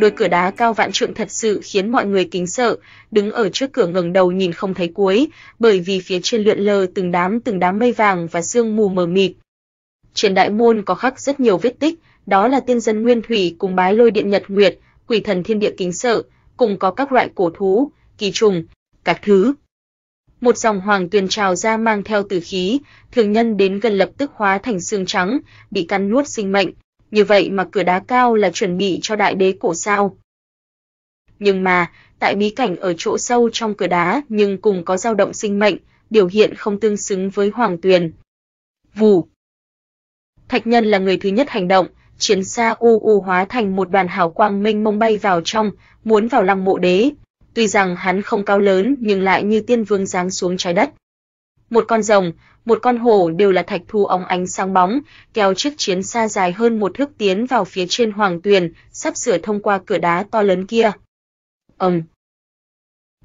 Đôi cửa đá cao vạn trượng thật sự khiến mọi người kính sợ, đứng ở trước cửa ngẩng đầu nhìn không thấy cuối, bởi vì phía trên lượn lờ từng đám từng đám mây vàng và sương mù mờ mịt. Trên đại môn có khắc rất nhiều vết tích, đó là tiên dân nguyên thủy cùng bái lôi điện nhật nguyệt, quỷ thần thiên địa kính sợ, cùng có các loại cổ thú, kỳ trùng, các thứ. Một dòng hoàng tuyền trào ra mang theo tử khí, thường nhân đến gần lập tức hóa thành xương trắng, bị cắn nuốt sinh mệnh, như vậy mà cửa đá cao là chuẩn bị cho đại đế cổ sao? Nhưng mà, tại bí cảnh ở chỗ sâu trong cửa đá nhưng cùng có dao động sinh mệnh, biểu hiện không tương xứng với Hoàng Tuyền. Vù. Thạch Nhân là người thứ nhất hành động, chiến xa u u hóa thành một đoàn hào quang minh mông bay vào trong, muốn vào lăng mộ đế. Tuy rằng hắn không cao lớn nhưng lại như tiên vương giáng xuống trái đất một con rồng, một con hổ đều là thạch thu óng ánh sáng bóng, kéo chiếc chiến xa dài hơn một thước tiến vào phía trên hoàng tuyền, sắp sửa thông qua cửa đá to lớn kia. Ầm.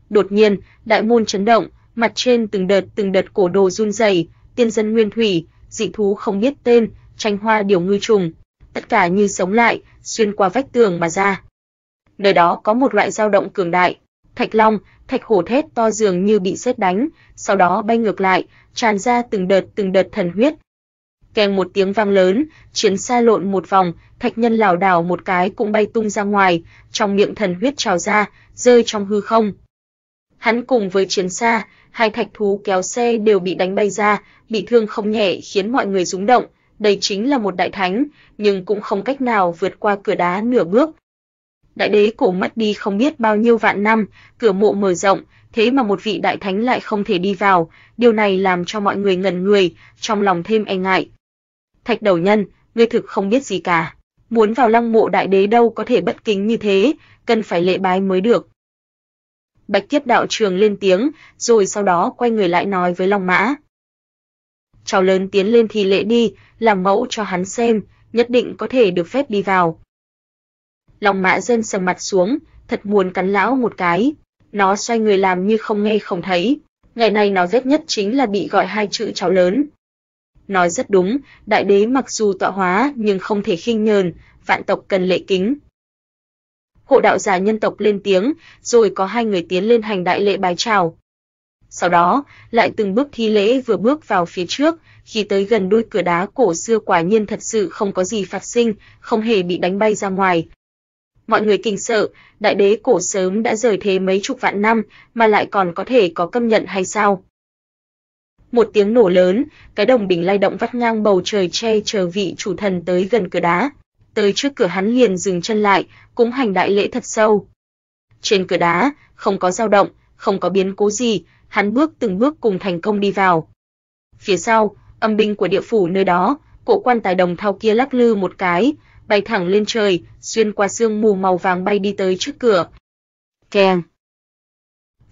Đột nhiên, đại môn chấn động, mặt trên từng đợt từng đợt cổ đồ run rẩy, tiên dân nguyên thủy, dị thú không biết tên, tranh hoa điều ngư trùng, tất cả như sống lại, xuyên qua vách tường mà ra. Nơi đó có một loại dao động cường đại, Thạch Long, thạch hổ thét to dường như bị sét đánh, sau đó bay ngược lại, tràn ra từng đợt từng đợt thần huyết. Kèm một tiếng vang lớn, chiến xa lộn một vòng, thạch nhân lảo đảo một cái cũng bay tung ra ngoài, trong miệng thần huyết trào ra, rơi trong hư không. Hắn cùng với chiến xa, hai thạch thú kéo xe đều bị đánh bay ra, bị thương không nhẹ khiến mọi người rúng động, đây chính là một đại thánh, nhưng cũng không cách nào vượt qua cửa đá nửa bước đại đế cổ mất đi không biết bao nhiêu vạn năm, cửa mộ mở rộng, thế mà một vị đại thánh lại không thể đi vào, điều này làm cho mọi người ngẩn người, trong lòng thêm e ngại. Thạch đầu nhân, ngươi thực không biết gì cả, muốn vào lăng mộ đại đế đâu có thể bất kính như thế, cần phải lễ bái mới được. Bạch Kiếp đạo trường lên tiếng, rồi sau đó quay người lại nói với Long Mã. Cháu lớn tiến lên thì lễ đi, làm mẫu cho hắn xem, nhất định có thể được phép đi vào. Lòng Mã Dân sầm mặt xuống, thật muốn cắn lão một cái. Nó xoay người làm như không nghe không thấy. Ngày nay nó ghét nhất chính là bị gọi hai chữ cháu lớn. Nói rất đúng, đại đế mặc dù tọa hóa nhưng không thể khinh nhờn, vạn tộc cần lễ kính. Hộ đạo giả nhân tộc lên tiếng, rồi có hai người tiến lên hành đại lễ bái chào. Sau đó, lại từng bước thi lễ vừa bước vào phía trước, khi tới gần đôi cửa đá cổ xưa quả nhiên thật sự không có gì phát sinh, không hề bị đánh bay ra ngoài, mọi người kinh sợ, đại đế cổ sớm đã rời thế mấy chục vạn năm mà lại còn có thể có câm nhận hay sao? Một tiếng nổ lớn, cái đồng bình lay động vắt ngang bầu trời che chờ vị chủ thần tới gần cửa đá. Tới trước cửa hắn liền dừng chân lại, cũng hành đại lễ thật sâu. Trên cửa đá, không có dao động, không có biến cố gì, hắn bước từng bước cùng thành công đi vào. Phía sau, âm binh của địa phủ nơi đó, cổ quan tài đồng thau kia lắc lư một cái, bay thẳng lên trời, xuyên qua sương mù màu vàng bay đi tới trước cửa. Keng.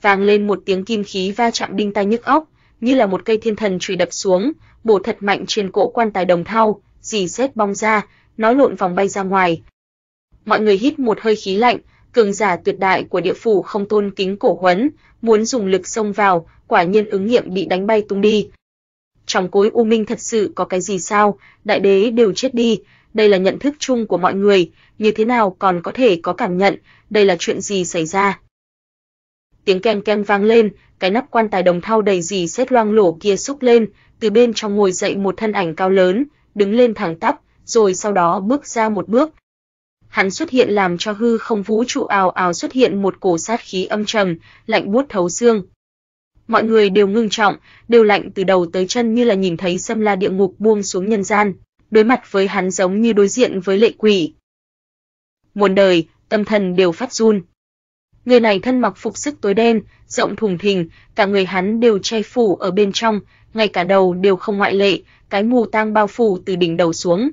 Vang lên một tiếng kim khí va chạm đinh tai nhức óc, như là một cây thiên thần chùy đập xuống, bổ thật mạnh trên cổ quan tài đồng thau, dì rết bong ra, nó lộn vòng bay ra ngoài. Mọi người hít một hơi khí lạnh, cường giả tuyệt đại của địa phủ không tôn kính cổ huấn, muốn dùng lực xông vào, quả nhiên ứng nghiệm bị đánh bay tung đi. Trong cối u minh thật sự có cái gì sao, đại đế đều chết đi, đây là nhận thức chung của mọi người, như thế nào còn có thể có cảm nhận, đây là chuyện gì xảy ra. Tiếng ken ken vang lên, cái nắp quan tài đồng thau đầy dì xét loang lổ kia xúc lên, từ bên trong ngồi dậy một thân ảnh cao lớn, đứng lên thẳng tắp, rồi sau đó bước ra một bước. Hắn xuất hiện làm cho hư không vũ trụ ào ào xuất hiện một cổ sát khí âm trầm, lạnh buốt thấu xương. Mọi người đều ngưng trọng, đều lạnh từ đầu tới chân như là nhìn thấy xâm la địa ngục buông xuống nhân gian đối mặt với hắn giống như đối diện với lệ quỷ. Muôn đời, tâm thần đều phát run. Người này thân mặc phục sức tối đen, rộng thùng thình, cả người hắn đều che phủ ở bên trong, ngay cả đầu đều không ngoại lệ, cái mù tang bao phủ từ đỉnh đầu xuống.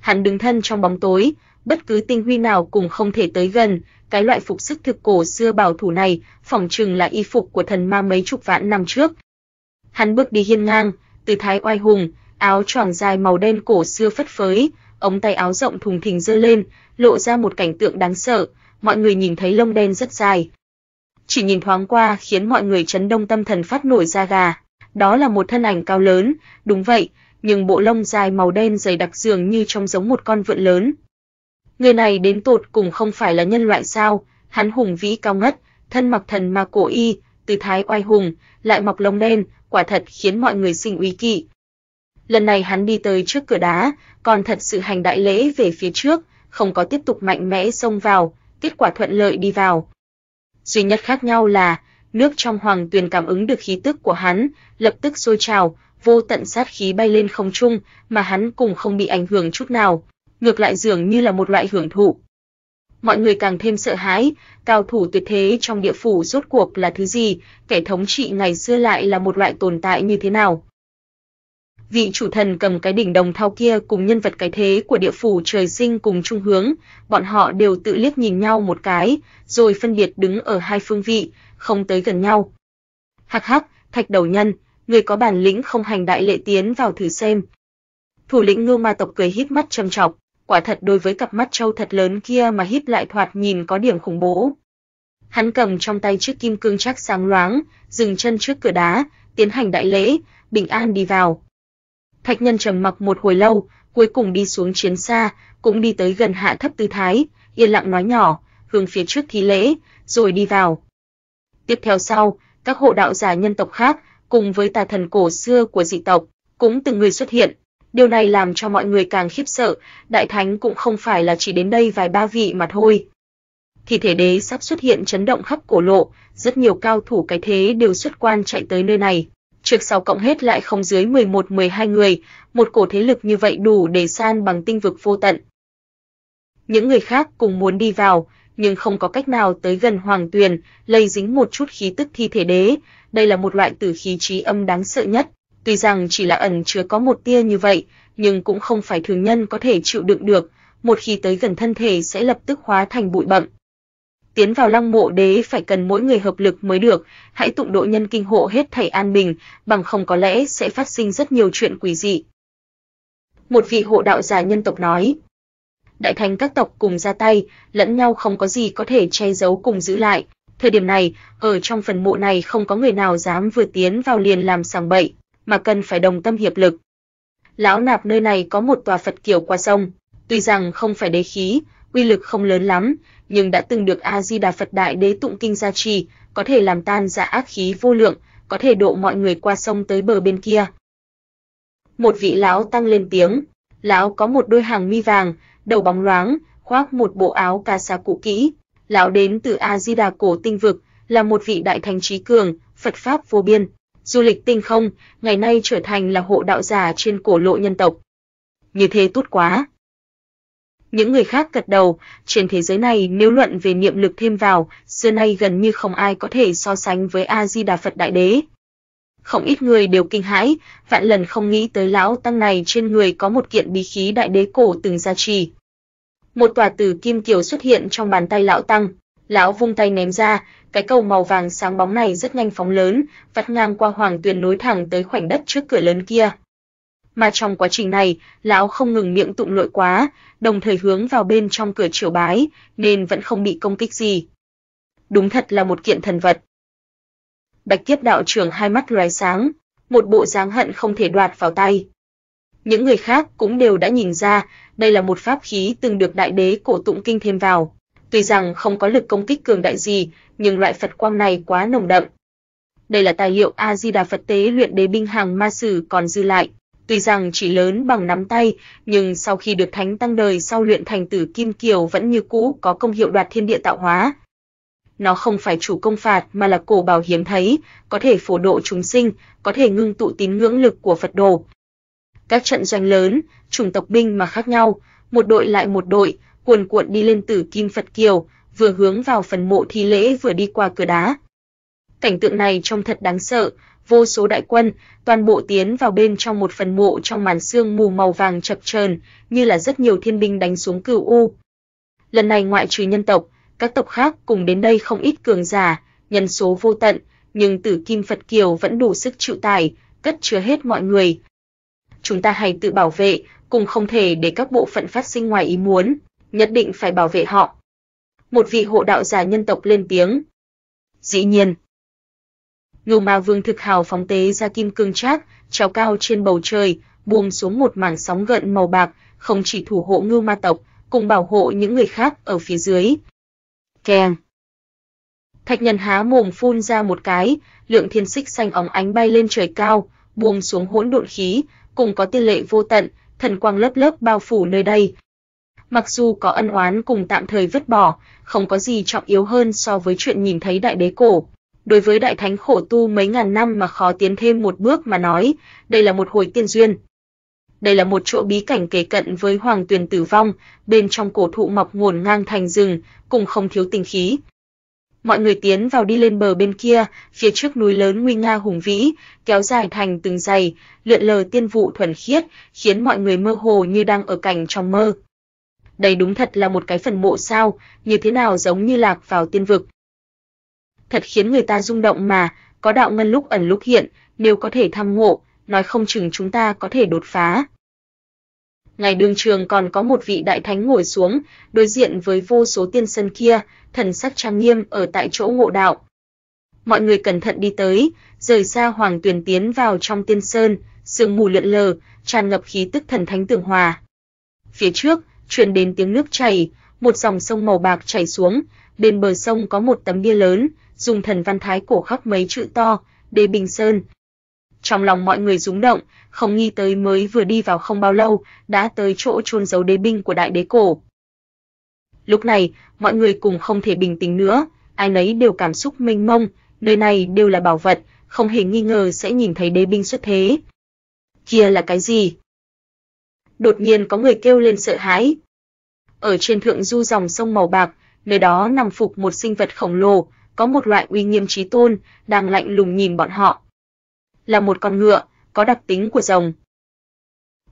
Hắn đứng thân trong bóng tối, bất cứ tinh huy nào cũng không thể tới gần, cái loại phục sức thực cổ xưa bảo thủ này, phỏng chừng là y phục của thần ma mấy chục vạn năm trước. Hắn bước đi hiên ngang, tư thái oai hùng, áo choàng dài màu đen cổ xưa phất phới, ống tay áo rộng thùng thình giơ lên, lộ ra một cảnh tượng đáng sợ, mọi người nhìn thấy lông đen rất dài. Chỉ nhìn thoáng qua khiến mọi người chấn động tâm thần phát nổi da gà. Đó là một thân ảnh cao lớn, đúng vậy, nhưng bộ lông dài màu đen dày đặc dường như trông giống một con vượn lớn. Người này đến tột cùng không phải là nhân loại sao? Hắn hùng vĩ cao ngất, thân mặc thần ma cổ y, tư thái oai hùng, lại mọc lông đen, quả thật khiến mọi người sinh uy kỵ. Lần này hắn đi tới trước cửa đá, còn thật sự hành đại lễ về phía trước, không có tiếp tục mạnh mẽ xông vào, kết quả thuận lợi đi vào. Duy nhất khác nhau là, nước trong hoàng tuyền cảm ứng được khí tức của hắn, lập tức sôi trào, vô tận sát khí bay lên không trung, mà hắn cũng không bị ảnh hưởng chút nào, ngược lại dường như là một loại hưởng thụ. Mọi người càng thêm sợ hãi, cao thủ tuyệt thế trong địa phủ rốt cuộc là thứ gì, kẻ thống trị ngày xưa lại là một loại tồn tại như thế nào? vị chủ thần cầm cái đỉnh đồng thau kia cùng nhân vật cái thế của địa phủ trời sinh cùng chung hướng, bọn họ đều tự liếc nhìn nhau một cái, rồi phân biệt đứng ở hai phương vị, không tới gần nhau. Hắc hắc, Thạch Đầu Nhân, người có bản lĩnh không hành đại lễ tiến vào thử xem. Thủ lĩnh Ngưu Ma tộc cười híp mắt châm chọc, quả thật đối với cặp mắt trâu thật lớn kia mà híp lại thoạt nhìn có điểm khủng bố. Hắn cầm trong tay chiếc kim cương chắc sáng loáng, dừng chân trước cửa đá, tiến hành đại lễ, bình an đi vào. Thạch Nhân trầm mặc một hồi lâu, cuối cùng đi xuống chiến xa, cũng đi tới gần Hạ Thấp Tư Thái, yên lặng nói nhỏ, hướng phía trước thi lễ, rồi đi vào. Tiếp theo sau, các hộ đạo giả nhân tộc khác, cùng với tà thần cổ xưa của dị tộc, cũng từng người xuất hiện. Điều này làm cho mọi người càng khiếp sợ, đại thánh cũng không phải là chỉ đến đây vài ba vị mà thôi. Thì thể đế sắp xuất hiện chấn động khắp cổ lộ, rất nhiều cao thủ cái thế đều xuất quan chạy tới nơi này trước sau cộng hết lại không dưới 11-12 người, một cổ thế lực như vậy đủ để san bằng tinh vực vô tận. Những người khác cùng muốn đi vào, nhưng không có cách nào tới gần Hoàng Tuyền, lây dính một chút khí tức thi thể đế, đây là một loại tử khí trí âm đáng sợ nhất, tuy rằng chỉ là ẩn chứa có một tia như vậy, nhưng cũng không phải thường nhân có thể chịu đựng được, một khi tới gần thân thể sẽ lập tức hóa thành bụi bậm tiến vào Long Mộ Đế phải cần mỗi người hợp lực mới được, hãy tụng độ nhân kinh hộ hết thảy an bình, bằng không có lẽ sẽ phát sinh rất nhiều chuyện quỷ dị. Một vị hộ đạo già nhân tộc nói, đại thành các tộc cùng ra tay, lẫn nhau không có gì có thể che giấu cùng giữ lại. Thời điểm này, ở trong phần mộ này không có người nào dám vừa tiến vào liền làm sảng bậy, mà cần phải đồng tâm hiệp lực. Lão nạp nơi này có một tòa Phật kiểu qua sông, tuy rằng không phải đế khí, quy lực không lớn lắm, nhưng đã từng được A Di Đà Phật Đại Đế tụng kinh gia trì, có thể làm tan ra ác khí vô lượng, có thể độ mọi người qua sông tới bờ bên kia. Một vị lão tăng lên tiếng, lão có một đôi hàng mi vàng, đầu bóng loáng, khoác một bộ áo cà sa cũ kỹ, lão đến từ A Di Đà cổ tinh vực, là một vị đại thánh trí cường, Phật pháp vô biên, du lịch tinh không, ngày nay trở thành là hộ đạo giả trên cổ lộ nhân tộc. Như thế tốt quá, những người khác gật đầu, trên thế giới này nếu luận về niệm lực thêm vào, xưa nay gần như không ai có thể so sánh với A Di Đà Phật Đại Đế. Không ít người đều kinh hãi, vạn lần không nghĩ tới lão tăng này trên người có một kiện bí khí đại đế cổ từng gia trì. Một tòa tử kim kiều xuất hiện trong bàn tay lão tăng, lão vung tay ném ra, cái cầu màu vàng sáng bóng này rất nhanh phóng lớn, vắt ngang qua hoàng tuyền nối thẳng tới khoảnh đất trước cửa lớn kia mà trong quá trình này, lão không ngừng miệng tụng lội quá, đồng thời hướng vào bên trong cửa triều bái, nên vẫn không bị công kích gì. Đúng thật là một kiện thần vật. Bạch Kiếp đạo trưởng hai mắt lóe sáng, một bộ dáng hận không thể đoạt vào tay. Những người khác cũng đều đã nhìn ra, đây là một pháp khí từng được đại đế cổ tụng kinh thêm vào. Tuy rằng không có lực công kích cường đại gì, nhưng loại Phật quang này quá nồng đậm. Đây là tài liệu A Di Đà Phật tế luyện đế binh hàng ma sử còn dư lại, Tuy rằng chỉ lớn bằng nắm tay, nhưng sau khi được thánh tăng đời sau luyện thành tử kim kiều vẫn như cũ có công hiệu đoạt thiên địa tạo hóa. Nó không phải chủ công phạt mà là cổ bảo hiếm thấy, có thể phổ độ chúng sinh, có thể ngưng tụ tín ngưỡng lực của Phật đồ. Các trận doanh lớn, chủng tộc binh mà khác nhau, một đội lại một đội, cuồn cuộn đi lên tử kim Phật kiều, vừa hướng vào phần mộ thi lễ vừa đi qua cửa đá. Cảnh tượng này trông thật đáng sợ, vô số đại quân, toàn bộ tiến vào bên trong một phần mộ trong màn sương mù màu vàng chập chờn, như là rất nhiều thiên binh đánh xuống cửu u. Lần này ngoại trừ nhân tộc, các tộc khác cùng đến đây không ít cường giả, nhân số vô tận, nhưng Tử Kim Phật Kiều vẫn đủ sức chịu tải, cất chứa hết mọi người. Chúng ta hãy tự bảo vệ, cùng không thể để các bộ phận phát sinh ngoài ý muốn, nhất định phải bảo vệ họ. Một vị hộ đạo giả nhân tộc lên tiếng. Dĩ nhiên, Ngưu Ma Vương thực hào phóng tế ra kim cương trác, trào cao trên bầu trời, buông xuống một mảng sóng gợn màu bạc, không chỉ thủ hộ Ngưu Ma tộc, cùng bảo hộ những người khác ở phía dưới. Keng. Thạch Nhân há mồm phun ra một cái, lượng thiên xích xanh óng ánh bay lên trời cao, buông xuống hỗn độn khí, cùng có tiên lệ vô tận, thần quang lớp lớp bao phủ nơi đây. Mặc dù có ân oán cùng tạm thời vứt bỏ, không có gì trọng yếu hơn so với chuyện nhìn thấy đại đế cổ đối với đại thánh khổ tu mấy ngàn năm mà khó tiến thêm một bước mà nói, đây là một hồi tiên duyên. Đây là một chỗ bí cảnh kề cận với hoàng tuyền tử vong, bên trong cổ thụ mọc nguồn ngang thành rừng, cùng không thiếu tình khí. Mọi người tiến vào đi lên bờ bên kia, phía trước núi lớn nguy nga hùng vĩ, kéo dài thành từng dày, lượn lờ tiên vụ thuần khiết, khiến mọi người mơ hồ như đang ở cảnh trong mơ. Đây đúng thật là một cái phần mộ sao, như thế nào giống như lạc vào tiên vực thật khiến người ta rung động mà, có đạo ngân lúc ẩn lúc hiện, nếu có thể tham ngộ, nói không chừng chúng ta có thể đột phá. Ngày đường trường còn có một vị đại thánh ngồi xuống, đối diện với vô số tiên sơn kia, thần sắc trang nghiêm ở tại chỗ ngộ đạo. Mọi người cẩn thận đi tới, rời xa hoàng tuyển tiến vào trong tiên sơn, sương mù lượn lờ, tràn ngập khí tức thần thánh tường hòa. Phía trước, truyền đến tiếng nước chảy, một dòng sông màu bạc chảy xuống, bên bờ sông có một tấm bia lớn, dùng thần văn thái cổ khắc mấy chữ to, Đế Bình Sơn. Trong lòng mọi người rúng động, không nghi tới mới vừa đi vào không bao lâu, đã tới chỗ chôn giấu đế binh của đại đế cổ. Lúc này, mọi người cùng không thể bình tĩnh nữa, ai nấy đều cảm xúc mênh mông, nơi này đều là bảo vật, không hề nghi ngờ sẽ nhìn thấy đế binh xuất thế. Kia là cái gì? Đột nhiên có người kêu lên sợ hãi. Ở trên thượng du dòng sông màu bạc, nơi đó nằm phục một sinh vật khổng lồ, có một loại uy nghiêm trí tôn, đang lạnh lùng nhìn bọn họ. Là một con ngựa, có đặc tính của rồng.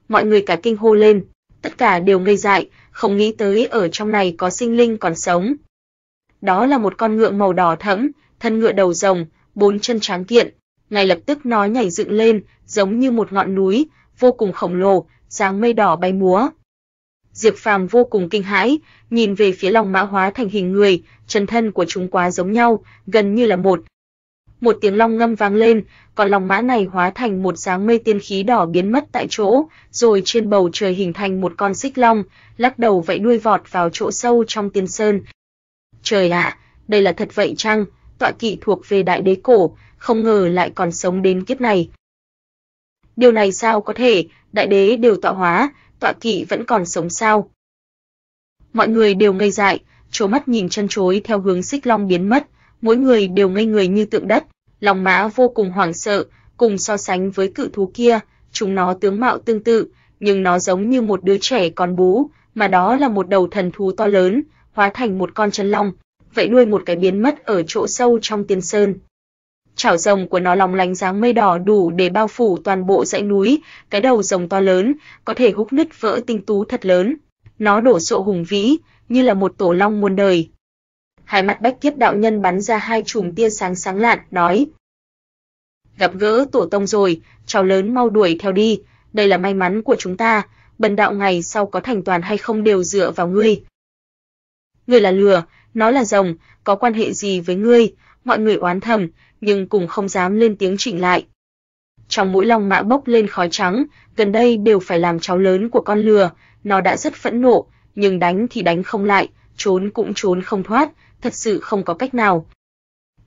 Mọi người cả kinh hô lên, tất cả đều ngây dại, không nghĩ tới ở trong này có sinh linh còn sống. Đó là một con ngựa màu đỏ thẫm, thân ngựa đầu rồng, bốn chân tráng kiện, ngay lập tức nó nhảy dựng lên, giống như một ngọn núi, vô cùng khổng lồ, dáng mây đỏ bay múa. Diệp Phàm vô cùng kinh hãi, nhìn về phía Long Mã hóa thành hình người, chân thân của chúng quá giống nhau, gần như là một. Một tiếng long ngâm vang lên, còn Long Mã này hóa thành một dáng mây tiên khí đỏ biến mất tại chỗ, rồi trên bầu trời hình thành một con xích long, lắc đầu vẫy đuôi vọt vào chỗ sâu trong tiên sơn. Trời ạ, đây là thật vậy chăng? Tọa kỵ thuộc về đại đế cổ, không ngờ lại còn sống đến kiếp này. Điều này sao có thể, đại đế đều tọa hóa, tọa kỵ vẫn còn sống sao? Mọi người đều ngây dại, trố mắt nhìn chân chối theo hướng xích long biến mất, mỗi người đều ngây người như tượng đất, lòng mã vô cùng hoảng sợ, cùng so sánh với cự thú kia, chúng nó tướng mạo tương tự, nhưng nó giống như một đứa trẻ còn bú, mà đó là một đầu thần thú to lớn, hóa thành một con chân long, vậy nuôi một cái biến mất ở chỗ sâu trong tiên sơn chảo rồng của nó lóng lánh dáng mây đỏ đủ để bao phủ toàn bộ dãy núi, cái đầu rồng to lớn, có thể hút nứt vỡ tinh tú thật lớn. Nó đổ sộ hùng vĩ, như là một tổ long muôn đời. Hai mặt bách kiếp đạo nhân bắn ra hai chùm tia sáng sáng lạn, nói. Gặp gỡ tổ tông rồi, cháu lớn mau đuổi theo đi, đây là may mắn của chúng ta, bần đạo ngày sau có thành toàn hay không đều dựa vào ngươi. Ngươi là lừa, nó là rồng, có quan hệ gì với ngươi, mọi người oán thầm, nhưng cũng không dám lên tiếng chỉnh lại. Trong mũi long mã bốc lên khói trắng, gần đây đều phải làm cháu lớn của con lừa, nó đã rất phẫn nộ, nhưng đánh thì đánh không lại, trốn cũng trốn không thoát, thật sự không có cách nào.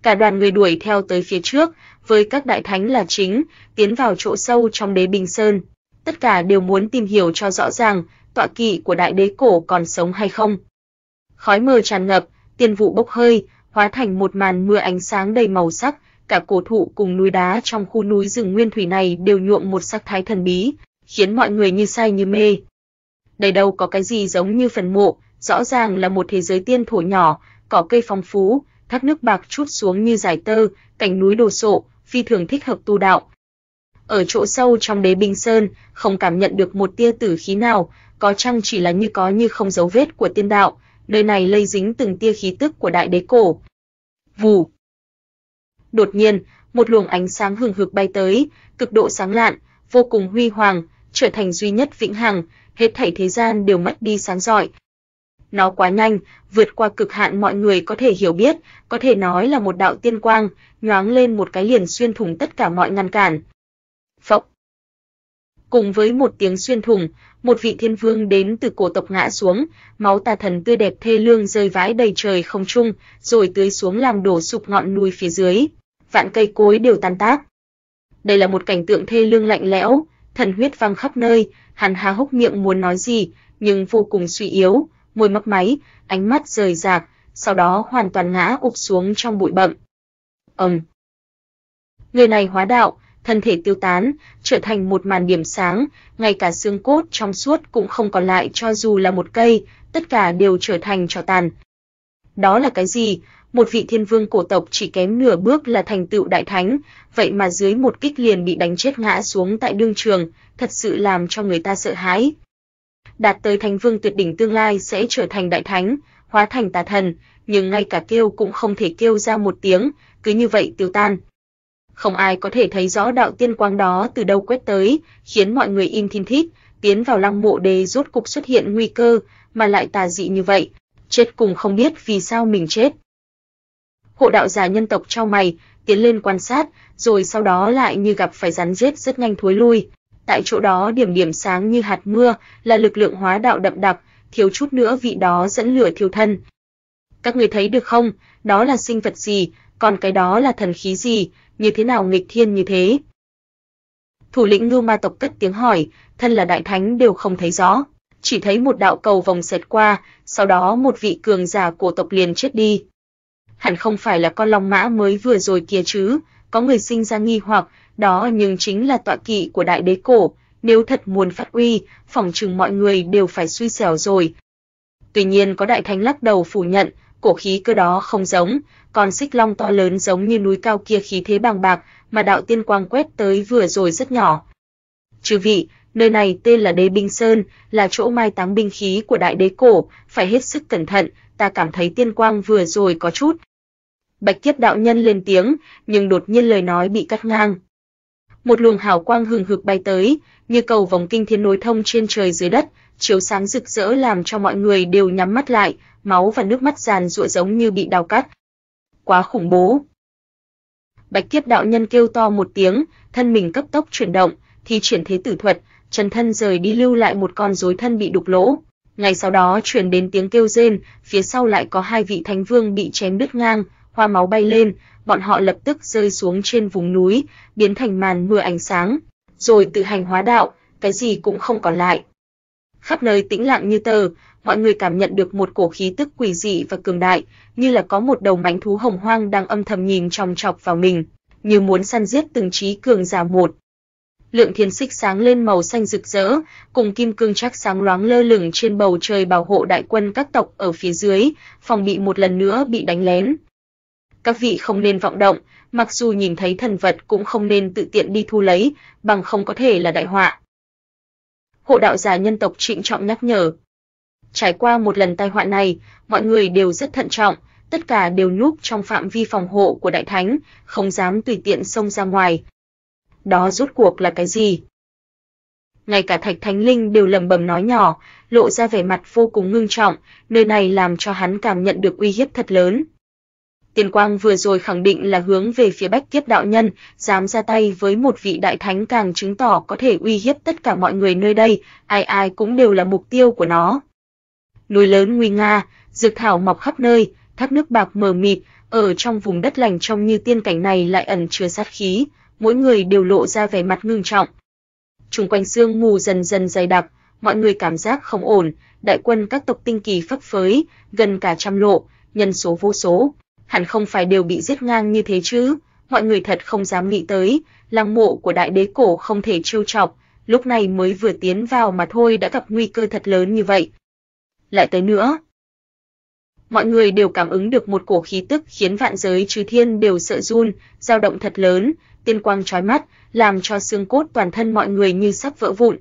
Cả đoàn người đuổi theo tới phía trước, với các đại thánh là chính, tiến vào chỗ sâu trong đế bình sơn. Tất cả đều muốn tìm hiểu cho rõ ràng, tọa kỵ của đại đế cổ còn sống hay không. Khói mờ tràn ngập, tiên vụ bốc hơi, hóa thành một màn mưa ánh sáng đầy màu sắc, cả cổ thụ cùng núi đá trong khu núi rừng nguyên thủy này đều nhuộm một sắc thái thần bí, khiến mọi người như say như mê. Đây đâu có cái gì giống như phần mộ, rõ ràng là một thế giới tiên thổ nhỏ, cỏ cây phong phú, thác nước bạc chút xuống như dải tơ, cảnh núi đồ sộ, phi thường thích hợp tu đạo. Ở chỗ sâu trong đế binh sơn, không cảm nhận được một tia tử khí nào, có chăng chỉ là như có như không dấu vết của tiên đạo, nơi này lây dính từng tia khí tức của đại đế cổ. Vù. Đột nhiên, một luồng ánh sáng hừng hực bay tới, cực độ sáng lạn, vô cùng huy hoàng, trở thành duy nhất vĩnh hằng, hết thảy thế gian đều mất đi sáng rọi. Nó quá nhanh, vượt qua cực hạn mọi người có thể hiểu biết, có thể nói là một đạo tiên quang, nhoáng lên một cái liền xuyên thủng tất cả mọi ngăn cản. Phốc. Cùng với một tiếng xuyên thủng, một vị thiên vương đến từ cổ tộc ngã xuống, máu tà thần tươi đẹp thê lương rơi vãi đầy trời không trung, rồi tưới xuống làm đổ sụp ngọn núi phía dưới, vạn cây cối đều tan tác. Đây là một cảnh tượng thê lương lạnh lẽo, thần huyết văng khắp nơi, hắn há hốc miệng muốn nói gì, nhưng vô cùng suy yếu, môi mấp máy, ánh mắt rời rạc, sau đó hoàn toàn ngã ụp xuống trong bụi bậm. Ầm. Người này hóa đạo, thân thể tiêu tán, trở thành một màn điểm sáng, ngay cả xương cốt trong suốt cũng không còn lại cho dù là một cây, tất cả đều trở thành tro tàn. Đó là cái gì? Một vị thiên vương cổ tộc chỉ kém nửa bước là thành tựu đại thánh, vậy mà dưới một kích liền bị đánh chết ngã xuống tại đương trường, thật sự làm cho người ta sợ hãi. Đạt tới thánh vương tuyệt đỉnh tương lai sẽ trở thành đại thánh, hóa thành tà thần, nhưng ngay cả kêu cũng không thể kêu ra một tiếng, cứ như vậy tiêu tan không ai có thể thấy rõ đạo tiên quang đó từ đâu quét tới, khiến mọi người im thinh thít, tiến vào lăng mộ đế rốt cục xuất hiện nguy cơ, mà lại tà dị như vậy, chết cùng không biết vì sao mình chết. Hộ đạo giả nhân tộc trao mày, tiến lên quan sát, rồi sau đó lại như gặp phải rắn rết rất nhanh thối lui. Tại chỗ đó điểm điểm sáng như hạt mưa, là lực lượng hóa đạo đậm đặc, thiếu chút nữa vị đó dẫn lửa thiêu thân. Các ngươi thấy được không, đó là sinh vật gì, còn cái đó là thần khí gì, như thế nào nghịch thiên như thế? Thủ lĩnh Ngưu Ma tộc cất tiếng hỏi, thân là đại thánh đều không thấy rõ, chỉ thấy một đạo cầu vòng xẹt qua, sau đó một vị cường giả của tộc liền chết đi. Hẳn không phải là con long mã mới vừa rồi kia chứ, có người sinh ra nghi hoặc, đó nhưng chính là tọa kỵ của đại đế cổ, nếu thật muốn phát uy, phòng chừng mọi người đều phải suy xẻo rồi. Tuy nhiên có đại thánh lắc đầu phủ nhận, cổ khí cơ đó không giống, còn xích long to lớn giống như núi cao kia khí thế bằng bạc, mà đạo tiên quang quét tới vừa rồi rất nhỏ. Chư vị, nơi này tên là Đế Binh Sơn, là chỗ mai táng binh khí của đại đế cổ, phải hết sức cẩn thận, ta cảm thấy tiên quang vừa rồi có chút. Bạch Kiếp đạo nhân lên tiếng, nhưng đột nhiên lời nói bị cắt ngang. Một luồng hào quang hừng hực bay tới, như cầu vòng kinh thiên nối thông trên trời dưới đất, chiếu sáng rực rỡ làm cho mọi người đều nhắm mắt lại, máu và nước mắt giàn giụa giống như bị đào cắt. Quá khủng bố. Bạch Kiếp đạo nhân kêu to một tiếng, thân mình cấp tốc chuyển động, thì chuyển thế tử thuật, chân thân rời đi lưu lại một con rối thân bị đục lỗ. Ngay sau đó truyền đến tiếng kêu rên, phía sau lại có hai vị thánh vương bị chém đứt ngang, hoa máu bay lên, bọn họ lập tức rơi xuống trên vùng núi, biến thành màn mưa ánh sáng, rồi tự hành hóa đạo, cái gì cũng không còn lại khắp nơi tĩnh lặng như tờ, mọi người cảm nhận được một cổ khí tức quỷ dị và cường đại, như là có một đầu mãnh thú hồng hoang đang âm thầm nhìn chòng chọc vào mình, như muốn săn giết từng chí cường giả một. Lượng thiên xích sáng lên màu xanh rực rỡ, cùng kim cương chắc sáng loáng lơ lửng trên bầu trời bảo hộ đại quân các tộc ở phía dưới, phòng bị một lần nữa bị đánh lén. Các vị không nên vọng động, mặc dù nhìn thấy thần vật cũng không nên tự tiện đi thu lấy, bằng không có thể là đại họa hộ đạo giả nhân tộc trịnh trọng nhắc nhở. Trải qua một lần tai họa này, mọi người đều rất thận trọng, tất cả đều núp trong phạm vi phòng hộ của đại thánh, không dám tùy tiện xông ra ngoài. Đó rốt cuộc là cái gì? Ngay cả Thạch Thánh Linh đều lẩm bẩm nói nhỏ, lộ ra vẻ mặt vô cùng ngưng trọng, nơi này làm cho hắn cảm nhận được uy hiếp thật lớn. Tiền quang vừa rồi khẳng định là hướng về phía Bách Kiếp đạo nhân, dám ra tay với một vị đại thánh càng chứng tỏ có thể uy hiếp tất cả mọi người nơi đây, ai ai cũng đều là mục tiêu của nó. Núi lớn nguy nga, dược thảo mọc khắp nơi, thác nước bạc mờ mịt, ở trong vùng đất lành trong như tiên cảnh này lại ẩn chứa sát khí, mỗi người đều lộ ra vẻ mặt ngưng trọng. Trung quanh sương mù dần dần dày đặc, mọi người cảm giác không ổn, đại quân các tộc tinh kỳ phấp phới, gần cả trăm lộ, nhân số vô số, hẳn không phải đều bị giết ngang như thế chứ, mọi người thật không dám nghĩ tới, lăng mộ của đại đế cổ không thể trêu chọc, lúc này mới vừa tiến vào mà thôi đã gặp nguy cơ thật lớn như vậy. Lại tới nữa, mọi người đều cảm ứng được một cổ khí tức khiến vạn giới chư thiên đều sợ run, dao động thật lớn, tiên quang chói mắt, làm cho xương cốt toàn thân mọi người như sắp vỡ vụn.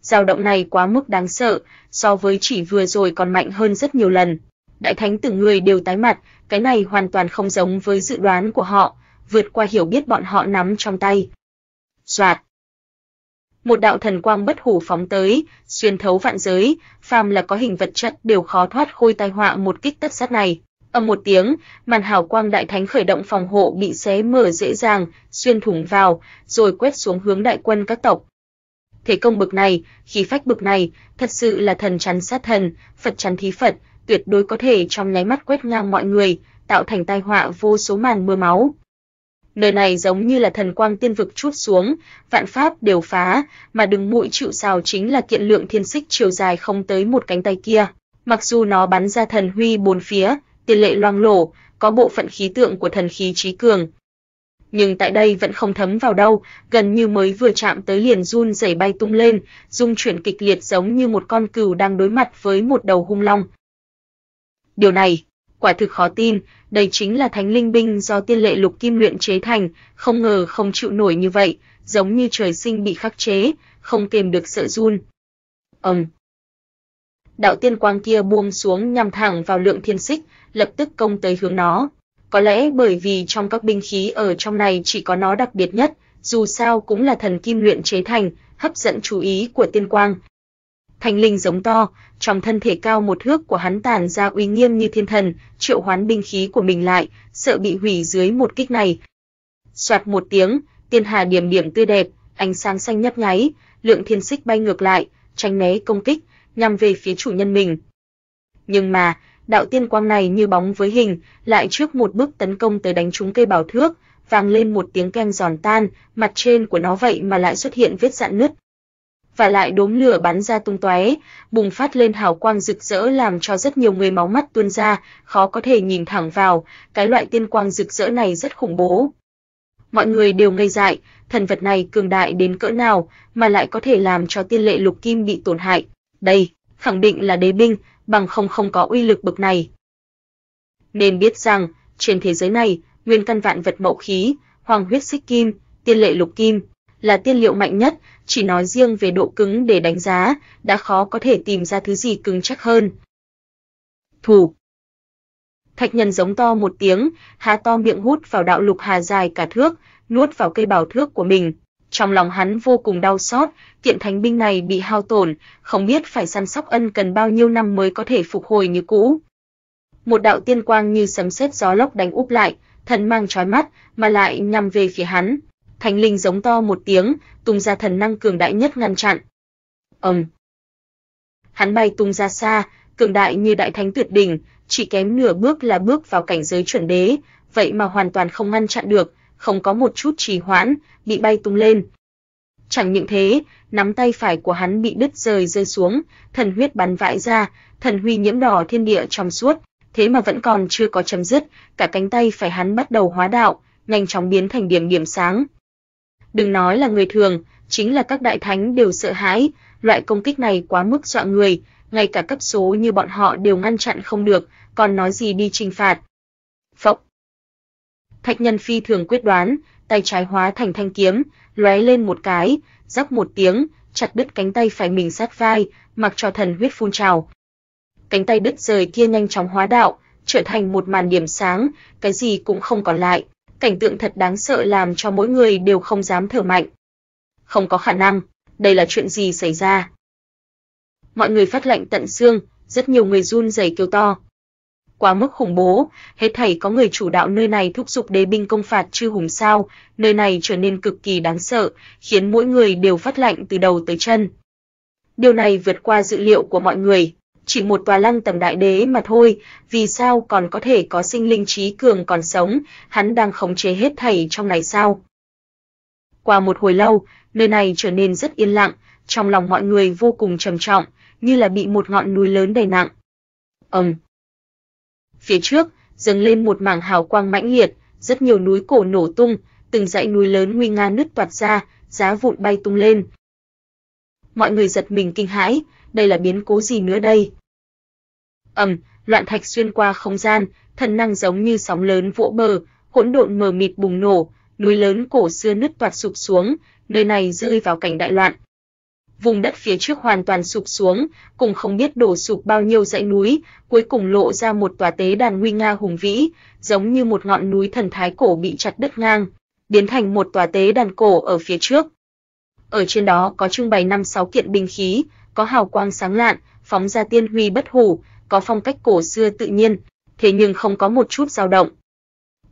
Dao động này quá mức đáng sợ, so với chỉ vừa rồi còn mạnh hơn rất nhiều lần đại thánh từng người đều tái mặt, cái này hoàn toàn không giống với dự đoán của họ, vượt qua hiểu biết bọn họ nắm trong tay. Soạt. Một đạo thần quang bất hủ phóng tới, xuyên thấu vạn giới, phàm là có hình vật chất đều khó thoát khôi tai họa một kích tất sát này. Âm một tiếng, màn hào quang đại thánh khởi động phòng hộ bị xé mở dễ dàng, xuyên thủng vào, rồi quét xuống hướng đại quân các tộc. Thế công bực này, khí phách bực này, thật sự là thần chắn sát thần, Phật chắn thí Phật, tuyệt đối có thể trong nháy mắt quét ngang mọi người, tạo thành tai họa vô số màn mưa máu. Nơi này giống như là thần quang tiên vực chút xuống, vạn pháp đều phá, mà đừng mũi chịu sào chính là kiện lượng thiên xích chiều dài không tới một cánh tay kia. Mặc dù nó bắn ra thần huy bốn phía, tiền lệ loang lổ, có bộ phận khí tượng của thần khí trí cường. Nhưng tại đây vẫn không thấm vào đâu, gần như mới vừa chạm tới liền run rẩy bay tung lên, dung chuyển kịch liệt giống như một con cừu đang đối mặt với một đầu hung long, Điều này quả thực khó tin, đây chính là thánh linh binh do tiên lệ lục kim luyện chế thành, không ngờ không chịu nổi như vậy, giống như trời sinh bị khắc chế, không kềm được sợ run. Ầm. Đạo tiên quang kia buông xuống nhằm thẳng vào lượng thiên xích, lập tức công tới hướng nó. Có lẽ bởi vì trong các binh khí ở trong này chỉ có nó đặc biệt nhất, dù sao cũng là thần kim luyện chế thành, hấp dẫn chú ý của tiên quang, Thanh linh giống to, trong thân thể cao một thước của hắn tản ra uy nghiêm như thiên thần, triệu hoán binh khí của mình lại, sợ bị hủy dưới một kích này. Soạt một tiếng, tiên hà điểm điểm tươi đẹp, ánh sáng xanh nhấp nháy, lượng thiên xích bay ngược lại, tránh né công kích, nhằm về phía chủ nhân mình. Nhưng mà, đạo tiên quang này như bóng với hình, lại trước một bước tấn công tới đánh trúng cây bảo thước, vang lên một tiếng keng giòn tan, mặt trên của nó vậy mà lại xuất hiện vết rạn nứt và lại đốm lửa bắn ra tung tóe, bùng phát lên hào quang rực rỡ làm cho rất nhiều người máu mắt tuôn ra, khó có thể nhìn thẳng vào, cái loại tiên quang rực rỡ này rất khủng bố. Mọi người đều ngây dại, thần vật này cường đại đến cỡ nào mà lại có thể làm cho tiên lệ lục kim bị tổn hại. Đây, khẳng định là đế binh, bằng không không có uy lực bực này. Nên biết rằng, trên thế giới này, nguyên căn vạn vật mậu khí, hoàng huyết xích kim, tiên lệ lục kim, là tiên liệu mạnh nhất, chỉ nói riêng về độ cứng để đánh giá, đã khó có thể tìm ra thứ gì cứng chắc hơn. Thủ Thạch nhân giống to một tiếng, há to miệng hút vào đạo lục hà dài cả thước, nuốt vào cây bảo thước của mình. Trong lòng hắn vô cùng đau xót, kiện thánh binh này bị hao tổn, không biết phải săn sóc ân cần bao nhiêu năm mới có thể phục hồi như cũ. Một đạo tiên quang như sấm sét gió lốc đánh úp lại, thần mang chói mắt, mà lại nhằm về phía hắn. Thánh linh giống to một tiếng, tung ra thần năng cường đại nhất ngăn chặn. Ầm. Hắn bay tung ra xa, cường đại như đại thánh tuyệt đỉnh, chỉ kém nửa bước là bước vào cảnh giới chuẩn đế, vậy mà hoàn toàn không ngăn chặn được, không có một chút trì hoãn, bị bay tung lên. Chẳng những thế, nắm tay phải của hắn bị đứt rời rơi xuống, thần huyết bắn vãi ra, thần huy nhiễm đỏ thiên địa trong suốt, thế mà vẫn còn chưa có chấm dứt, cả cánh tay phải hắn bắt đầu hóa đạo, nhanh chóng biến thành điểm điểm sáng, đừng nói là người thường, chính là các đại thánh đều sợ hãi, loại công kích này quá mức dọa người, ngay cả cấp số như bọn họ đều ngăn chặn không được, còn nói gì đi trừng phạt. Phốc. Thạch Nhân phi thường quyết đoán, tay trái hóa thành thanh kiếm, lóe lên một cái, rắc một tiếng, chặt đứt cánh tay phải mình sát vai, mặc cho thần huyết phun trào. Cánh tay đứt rời kia nhanh chóng hóa đạo, trở thành một màn điểm sáng, cái gì cũng không còn lại cảnh tượng thật đáng sợ làm cho mỗi người đều không dám thở mạnh. Không có khả năng, đây là chuyện gì xảy ra? Mọi người phát lệnh tận xương, rất nhiều người run rẩy kêu to. Quá mức khủng bố, hết thảy có người chủ đạo nơi này thúc giục đế binh công phạt chư hùng sao, nơi này trở nên cực kỳ đáng sợ, khiến mỗi người đều phát lạnh từ đầu tới chân. Điều này vượt qua dự liệu của mọi người chỉ một tòa lăng tầm đại đế mà thôi, vì sao còn có thể có sinh linh trí cường còn sống, hắn đang khống chế hết thảy trong này sao? Qua một hồi lâu, nơi này trở nên rất yên lặng, trong lòng mọi người vô cùng trầm trọng, như là bị một ngọn núi lớn đè nặng. Ầm. Phía trước, dâng lên một mảng hào quang mãnh liệt, rất nhiều núi cổ nổ tung, từng dãy núi lớn nguy nga nứt toạc ra, giá vụn bay tung lên. Mọi người giật mình kinh hãi, đây là biến cố gì nữa đây? Ầm, loạn thạch xuyên qua không gian, thần năng giống như sóng lớn vỗ bờ, hỗn độn mờ mịt bùng nổ, núi lớn cổ xưa nứt toạc sụp xuống, nơi này rơi vào cảnh đại loạn. Vùng đất phía trước hoàn toàn sụp xuống, cùng không biết đổ sụp bao nhiêu dãy núi, cuối cùng lộ ra một tòa tế đàn nguy nga hùng vĩ, giống như một ngọn núi thần thái cổ bị chặt đứt ngang, biến thành một tòa tế đàn cổ ở phía trước. Ở trên đó có trưng bày năm sáu kiện binh khí, có hào quang sáng lạn, phóng ra tiên huy bất hủ, có phong cách cổ xưa tự nhiên, thế nhưng không có một chút dao động.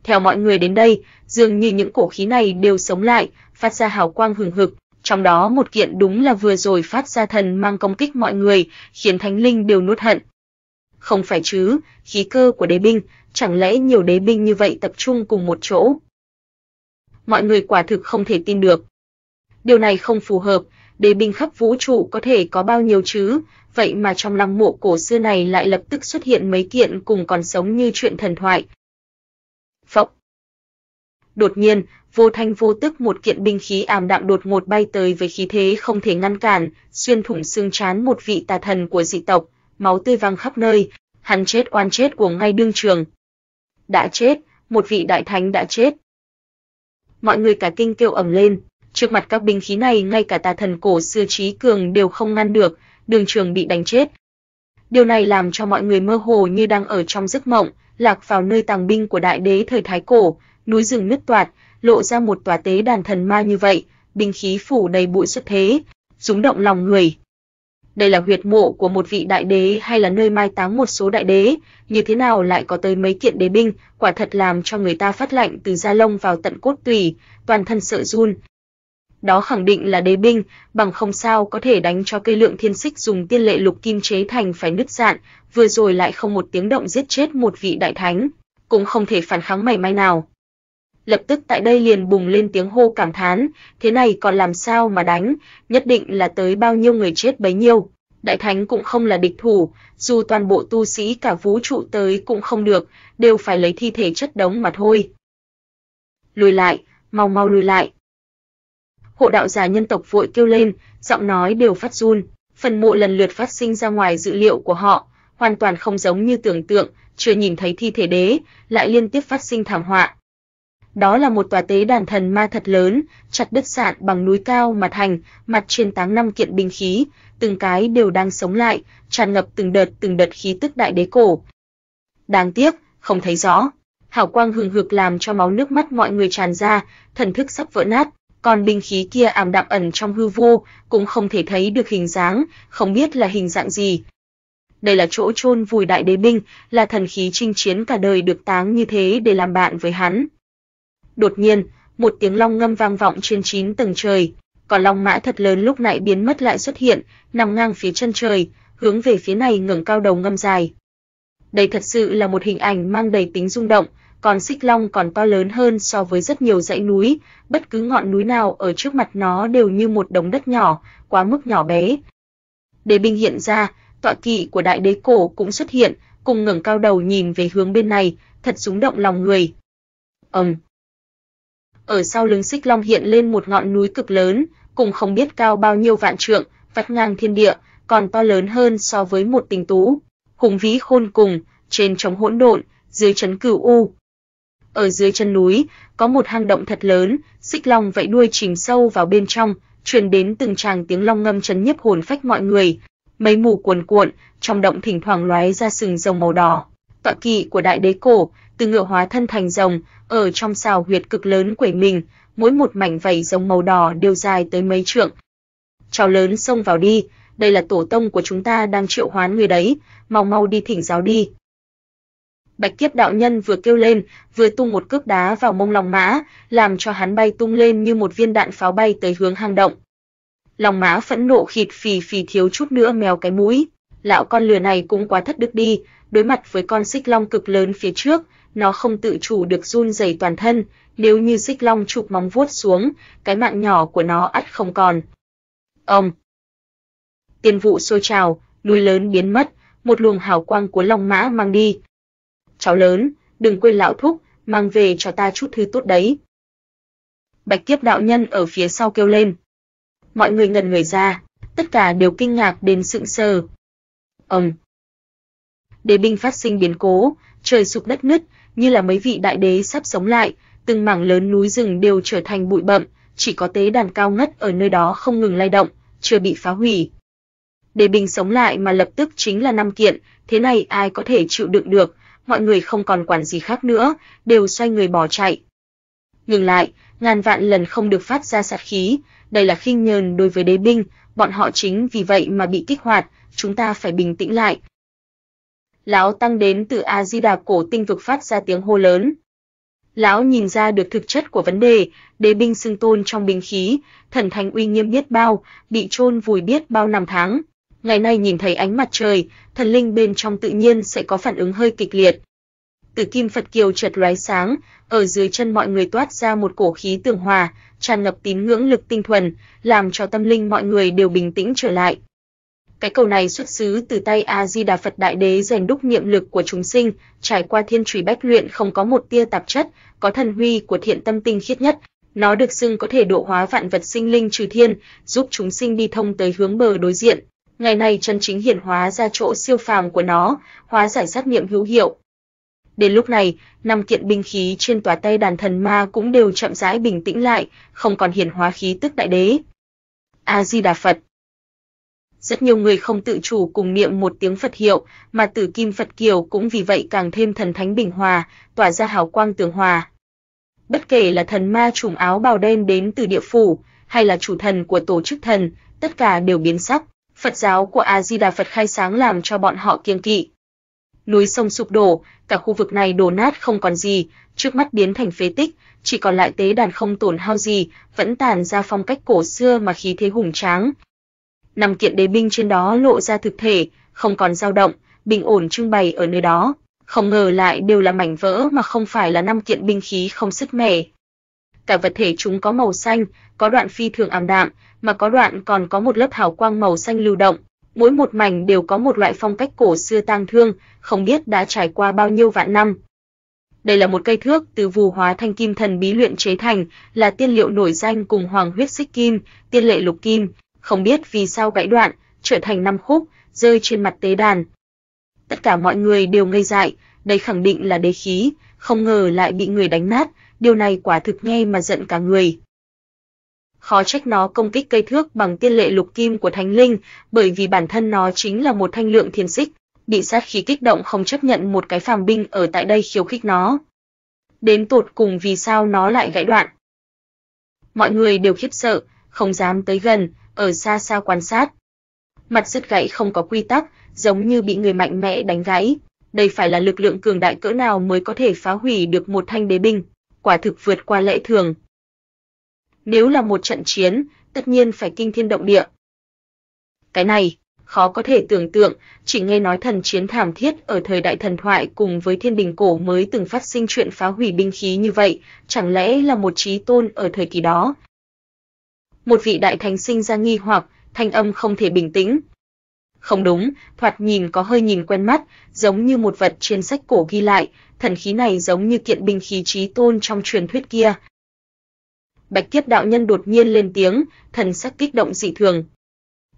Theo mọi người đến đây, dường như những cổ khí này đều sống lại, phát ra hào quang hừng hực, trong đó một kiện đúng là vừa rồi phát ra thần mang công kích mọi người, khiến thánh linh đều nuốt hận. Không phải chứ, khí cơ của đế binh, chẳng lẽ nhiều đế binh như vậy tập trung cùng một chỗ? Mọi người quả thực không thể tin được. Điều này không phù hợp, đế binh khắp vũ trụ có thể có bao nhiêu chứ, vậy mà trong lăng mộ cổ xưa này lại lập tức xuất hiện mấy kiện cùng còn sống như chuyện thần thoại. Phốc. Đột nhiên, vô thanh vô tức một kiện binh khí ảm đạm đột ngột bay tới với khí thế không thể ngăn cản, xuyên thủng xương trán một vị tà thần của dị tộc, máu tươi văng khắp nơi, hắn chết oan chết của ngay đương trường. Đã chết, một vị đại thánh đã chết. Mọi người cả kinh kêu ầm lên, Trước mặt các binh khí này, ngay cả tà thần cổ xưa trí cường đều không ngăn được, đường trường bị đánh chết. Điều này làm cho mọi người mơ hồ như đang ở trong giấc mộng, lạc vào nơi tàng binh của đại đế thời Thái Cổ, núi rừng nứt toạt, lộ ra một tòa tế đàn thần ma như vậy, binh khí phủ đầy bụi xuất thế, rúng động lòng người. Đây là huyệt mộ của một vị đại đế hay là nơi mai táng một số đại đế, như thế nào lại có tới mấy kiện đế binh, quả thật làm cho người ta phát lạnh từ da lông vào tận cốt tùy toàn thân sợ run, đó khẳng định là đế binh, bằng không sao có thể đánh cho cây lượng thiên xích dùng tiên lệ lục kim chế thành phải nứt dạn, vừa rồi lại không một tiếng động giết chết một vị đại thánh, cũng không thể phản kháng mảy may nào. Lập tức tại đây liền bùng lên tiếng hô cảm thán, thế này còn làm sao mà đánh, nhất định là tới bao nhiêu người chết bấy nhiêu. Đại thánh cũng không là địch thủ, dù toàn bộ tu sĩ cả vũ trụ tới cũng không được, đều phải lấy thi thể chất đống mà thôi. Lùi lại, mau mau lùi lại, hộ đạo giả nhân tộc vội kêu lên, giọng nói đều phát run, phần mộ lần lượt phát sinh ra ngoài dự liệu của họ, hoàn toàn không giống như tưởng tượng, chưa nhìn thấy thi thể đế, lại liên tiếp phát sinh thảm họa. Đó là một tòa tế đàn thần ma thật lớn, chặt đất sạn bằng núi cao mà thành, mặt trên táng năm kiện binh khí, từng cái đều đang sống lại, tràn ngập từng đợt từng đợt khí tức đại đế cổ. Đáng tiếc, không thấy rõ. Hào quang hừng hực làm cho máu nước mắt mọi người tràn ra, thần thức sắp vỡ nát, còn binh khí kia ảm đạm ẩn trong hư vô, cũng không thể thấy được hình dáng, không biết là hình dạng gì. Đây là chỗ chôn vùi đại đế binh, là thần khí chinh chiến cả đời được táng như thế để làm bạn với hắn. Đột nhiên, một tiếng long ngâm vang vọng trên chín tầng trời, còn long mã thật lớn lúc nãy biến mất lại xuất hiện, nằm ngang phía chân trời, hướng về phía này ngẩng cao đầu ngâm dài. Đây thật sự là một hình ảnh mang đầy tính rung động, còn xích long còn to lớn hơn so với rất nhiều dãy núi, bất cứ ngọn núi nào ở trước mặt nó đều như một đống đất nhỏ, quá mức nhỏ bé. Đế binh hiện ra, tọa kỵ của đại đế cổ cũng xuất hiện, cùng ngẩng cao đầu nhìn về hướng bên này, thật rúng động lòng người. Ầm. Ở sau lưng xích long hiện lên một ngọn núi cực lớn, cùng không biết cao bao nhiêu vạn trượng, vắt ngang thiên địa, còn to lớn hơn so với một tình tú. Hùng vĩ khôn cùng, trên trống hỗn độn, dưới chấn cửu u, ở dưới chân núi, có một hang động thật lớn, xích long vẫy đuôi chìm sâu vào bên trong, truyền đến từng tràng tiếng long ngâm chấn nhiếp hồn phách mọi người. Mấy mù cuồn cuộn, trong động thỉnh thoảng lóe ra sừng rồng màu đỏ. Tọa kỵ của đại đế cổ, từ ngựa hóa thân thành rồng, ở trong xào huyệt cực lớn quẩy mình, mỗi một mảnh vảy rồng màu đỏ đều dài tới mấy trượng. Chào lớn xông vào đi, đây là tổ tông của chúng ta đang triệu hoán người đấy, mau mau đi thỉnh giáo đi. Bạch Kiếp đạo nhân vừa kêu lên, vừa tung một cước đá vào mông long mã, làm cho hắn bay tung lên như một viên đạn pháo bay tới hướng hang động. Long mã phẫn nộ khịt phì phì thiếu chút nữa mèo cái mũi, lão con lừa này cũng quá thất đức đi, đối mặt với con xích long cực lớn phía trước, nó không tự chủ được run rẩy toàn thân, nếu như xích long chụp móng vuốt xuống, cái mạng nhỏ của nó ắt không còn. Ông! Tiền vụ sôi trào, núi lớn biến mất, một luồng hào quang của long mã mang đi, cháu lớn, đừng quên lão thúc, mang về cho ta chút thứ tốt đấy. Bạch kiếp đạo nhân ở phía sau kêu lên. Mọi người ngần người ra, tất cả đều kinh ngạc đến sững sờ. Ông! Đế binh phát sinh biến cố, trời sụp đất nứt, như là mấy vị đại đế sắp sống lại, từng mảng lớn núi rừng đều trở thành bụi bậm, chỉ có tế đàn cao ngất ở nơi đó không ngừng lay động, chưa bị phá hủy. Đế binh sống lại mà lập tức chính là năm kiện, thế này ai có thể chịu đựng được, mọi người không còn quản gì khác nữa, đều xoay người bỏ chạy. Ngừng lại, ngàn vạn lần không được phát ra sát khí, đây là khinh nhờn đối với đế binh, bọn họ chính vì vậy mà bị kích hoạt, chúng ta phải bình tĩnh lại. Lão tăng đến từ A Di Đà cổ tinh vực phát ra tiếng hô lớn. Lão nhìn ra được thực chất của vấn đề, đế binh xưng tôn trong binh khí, thần thánh uy nghiêm biết bao, bị chôn vùi biết bao năm tháng ngày nay nhìn thấy ánh mặt trời, thần linh bên trong tự nhiên sẽ có phản ứng hơi kịch liệt. Từ kim Phật kiều chợt lóe sáng, ở dưới chân mọi người toát ra một cổ khí tường hòa, tràn ngập tín ngưỡng lực tinh thuần, làm cho tâm linh mọi người đều bình tĩnh trở lại. Cái cầu này xuất xứ từ tay A Di Đà Phật Đại Đế rèn đúc niệm lực của chúng sinh, trải qua thiên truy bách luyện không có một tia tạp chất, có thần huy của thiện tâm tinh khiết nhất. Nó được xưng có thể độ hóa vạn vật sinh linh trừ thiên, giúp chúng sinh đi thông tới hướng bờ đối diện ngày nay chân chính hiển hóa ra chỗ siêu phàm của nó, hóa giải sát niệm hữu hiệu. Đến lúc này, năm kiện binh khí trên tòa tay đàn thần ma cũng đều chậm rãi bình tĩnh lại, không còn hiển hóa khí tức đại đế. A Di Đà Phật. Rất nhiều người không tự chủ cùng niệm một tiếng Phật hiệu, mà Tử Kim Phật Kiều cũng vì vậy càng thêm thần thánh bình hòa, tỏa ra hào quang tường hòa. Bất kể là thần ma trùm áo bào đen đến từ địa phủ, hay là chủ thần của tổ chức thần, tất cả đều biến sắc. Phật giáo của A-di-đà Phật khai sáng làm cho bọn họ kiêng kỵ. Núi sông sụp đổ, cả khu vực này đổ nát không còn gì, trước mắt biến thành phế tích, chỉ còn lại tế đàn không tổn hao gì, vẫn tàn ra phong cách cổ xưa mà khí thế hùng tráng. Năm kiện đế binh trên đó lộ ra thực thể, không còn dao động, bình ổn trưng bày ở nơi đó. Không ngờ lại đều là mảnh vỡ mà không phải là năm kiện binh khí không sức mẻ, cả vật thể chúng có màu xanh, có đoạn phi thường ảm đạm, mà có đoạn còn có một lớp hào quang màu xanh lưu động. Mỗi một mảnh đều có một loại phong cách cổ xưa tang thương, không biết đã trải qua bao nhiêu vạn năm. Đây là một cây thước từ vù hóa thanh kim thần bí luyện chế thành, là tiên liệu nổi danh cùng hoàng huyết xích kim, tiên lệ lục kim, không biết vì sao gãy đoạn, trở thành năm khúc, rơi trên mặt tế đàn. Tất cả mọi người đều ngây dại, đây khẳng định là đế khí, không ngờ lại bị người đánh nát, điều này quả thực nghe mà giận cả người. Khó trách nó công kích cây thước bằng tiên lệ lục kim của thánh linh, bởi vì bản thân nó chính là một thanh lượng thiên xích, bị sát khí kích động không chấp nhận một cái phàm binh ở tại đây khiêu khích nó. Đến tột cùng vì sao nó lại gãy đoạn. Mọi người đều khiếp sợ, không dám tới gần, ở xa xa quan sát. Mặt sứt gãy không có quy tắc, giống như bị người mạnh mẽ đánh gãy. Đây phải là lực lượng cường đại cỡ nào mới có thể phá hủy được một thanh đế binh quả thực vượt qua lệ thường. Nếu là một trận chiến, tất nhiên phải kinh thiên động địa. Cái này, khó có thể tưởng tượng, chỉ nghe nói thần chiến thảm thiết ở thời đại thần thoại cùng với thiên đình cổ mới từng phát sinh chuyện phá hủy binh khí như vậy, chẳng lẽ là một trí tôn ở thời kỳ đó? Một vị đại thánh sinh ra nghi hoặc, thanh âm không thể bình tĩnh, không đúng, thoạt nhìn có hơi nhìn quen mắt, giống như một vật trên sách cổ ghi lại, thần khí này giống như kiện binh khí chí tôn trong truyền thuyết kia. Bạch Kiếp đạo nhân đột nhiên lên tiếng, thần sắc kích động dị thường.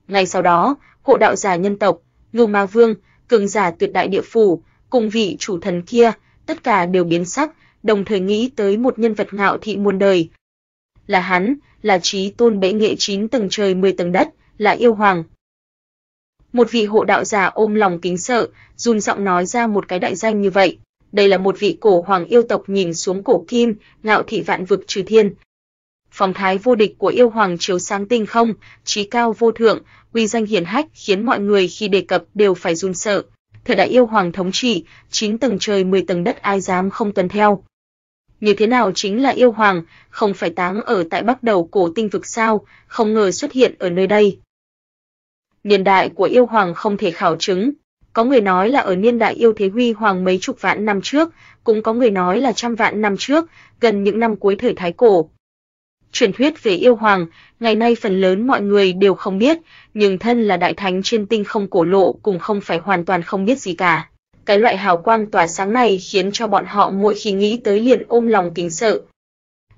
Ngay sau đó, hộ đạo giả nhân tộc, Ngưu Ma Vương, cường giả tuyệt đại địa phủ, cùng vị chủ thần kia, tất cả đều biến sắc, đồng thời nghĩ tới một nhân vật ngạo thị muôn đời. Là hắn, là trí tôn bệ nghệ chín tầng trời 10 tầng đất, là yêu hoàng một vị hộ đạo giả ôm lòng kính sợ, run giọng nói ra một cái đại danh như vậy. Đây là một vị cổ hoàng yêu tộc nhìn xuống cổ kim, ngạo thị vạn vực trừ thiên. Phong thái vô địch của yêu hoàng chiếu sáng tinh không, trí cao vô thượng, uy danh hiển hách khiến mọi người khi đề cập đều phải run sợ. Thời đại yêu hoàng thống trị, chín tầng trời 10 tầng đất ai dám không tuân theo. Như thế nào chính là yêu hoàng, không phải táng ở tại bắc đầu cổ tinh vực sao, không ngờ xuất hiện ở nơi đây niên đại của yêu hoàng không thể khảo chứng. Có người nói là ở niên đại yêu thế huy hoàng mấy chục vạn năm trước, cũng có người nói là trăm vạn năm trước, gần những năm cuối thời Thái Cổ. Truyền thuyết về yêu hoàng, ngày nay phần lớn mọi người đều không biết, nhưng thân là đại thánh trên tinh không cổ lộ cũng không phải hoàn toàn không biết gì cả. Cái loại hào quang tỏa sáng này khiến cho bọn họ mỗi khi nghĩ tới liền ôm lòng kính sợ.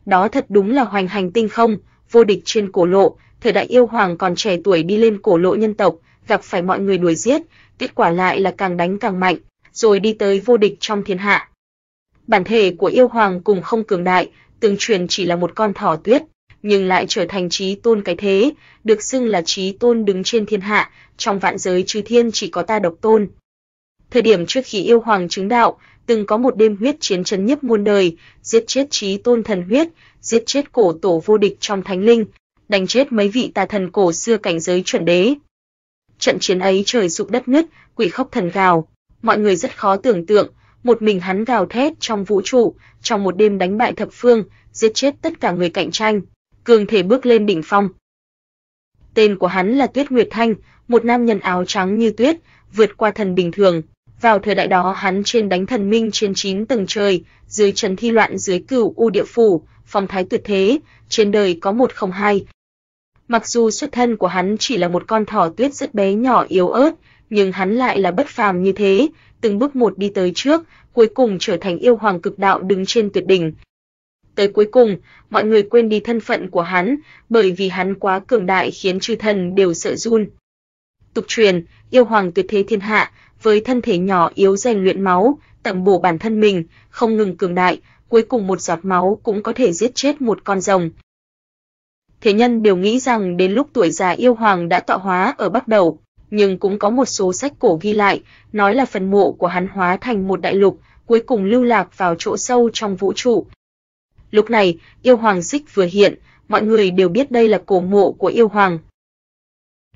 Đó thật đúng là hoành hành tinh không, vô địch trên cổ lộ, thời đại yêu hoàng còn trẻ tuổi đi lên cổ lộ nhân tộc, gặp phải mọi người đuổi giết, kết quả lại là càng đánh càng mạnh, rồi đi tới vô địch trong thiên hạ. Bản thể của yêu hoàng cùng không cường đại, tương truyền chỉ là một con thỏ tuyết, nhưng lại trở thành chí tôn cái thế, được xưng là chí tôn đứng trên thiên hạ, trong vạn giới chư thiên chỉ có ta độc tôn. Thời điểm trước khi yêu hoàng chứng đạo, từng có một đêm huyết chiến chấn nhiếp muôn đời, giết chết chí tôn thần huyết, giết chết cổ tổ vô địch trong thánh linh, đánh chết mấy vị tà thần cổ xưa cảnh giới chuẩn đế. Trận chiến ấy trời sụp đất nứt, quỷ khóc thần gào, mọi người rất khó tưởng tượng, một mình hắn gào thét trong vũ trụ, trong một đêm đánh bại thập phương, giết chết tất cả người cạnh tranh, cường thể bước lên đỉnh phong. Tên của hắn là Tuyết Nguyệt Thanh, một nam nhân áo trắng như tuyết, vượt qua thần bình thường. Vào thời đại đó hắn trên đánh thần minh trên chín tầng trời, dưới trần thi loạn dưới cửu u địa phủ, phong thái tuyệt thế, trên đời có một không hai, Mặc dù xuất thân của hắn chỉ là một con thỏ tuyết rất bé nhỏ yếu ớt, nhưng hắn lại là bất phàm như thế, từng bước một đi tới trước, cuối cùng trở thành yêu hoàng cực đạo đứng trên tuyệt đỉnh. Tới cuối cùng, mọi người quên đi thân phận của hắn, bởi vì hắn quá cường đại khiến chư thần đều sợ run. Tục truyền, yêu hoàng tuyệt thế thiên hạ, với thân thể nhỏ yếu rèn luyện máu, tẩm bổ bản thân mình, không ngừng cường đại, cuối cùng một giọt máu cũng có thể giết chết một con rồng thế nhân đều nghĩ rằng đến lúc tuổi già yêu hoàng đã tọa hóa ở Bắc Đầu, nhưng cũng có một số sách cổ ghi lại, nói là phần mộ của hắn hóa thành một đại lục, cuối cùng lưu lạc vào chỗ sâu trong vũ trụ. Lúc này, yêu hoàng xích vừa hiện, mọi người đều biết đây là cổ mộ của yêu hoàng.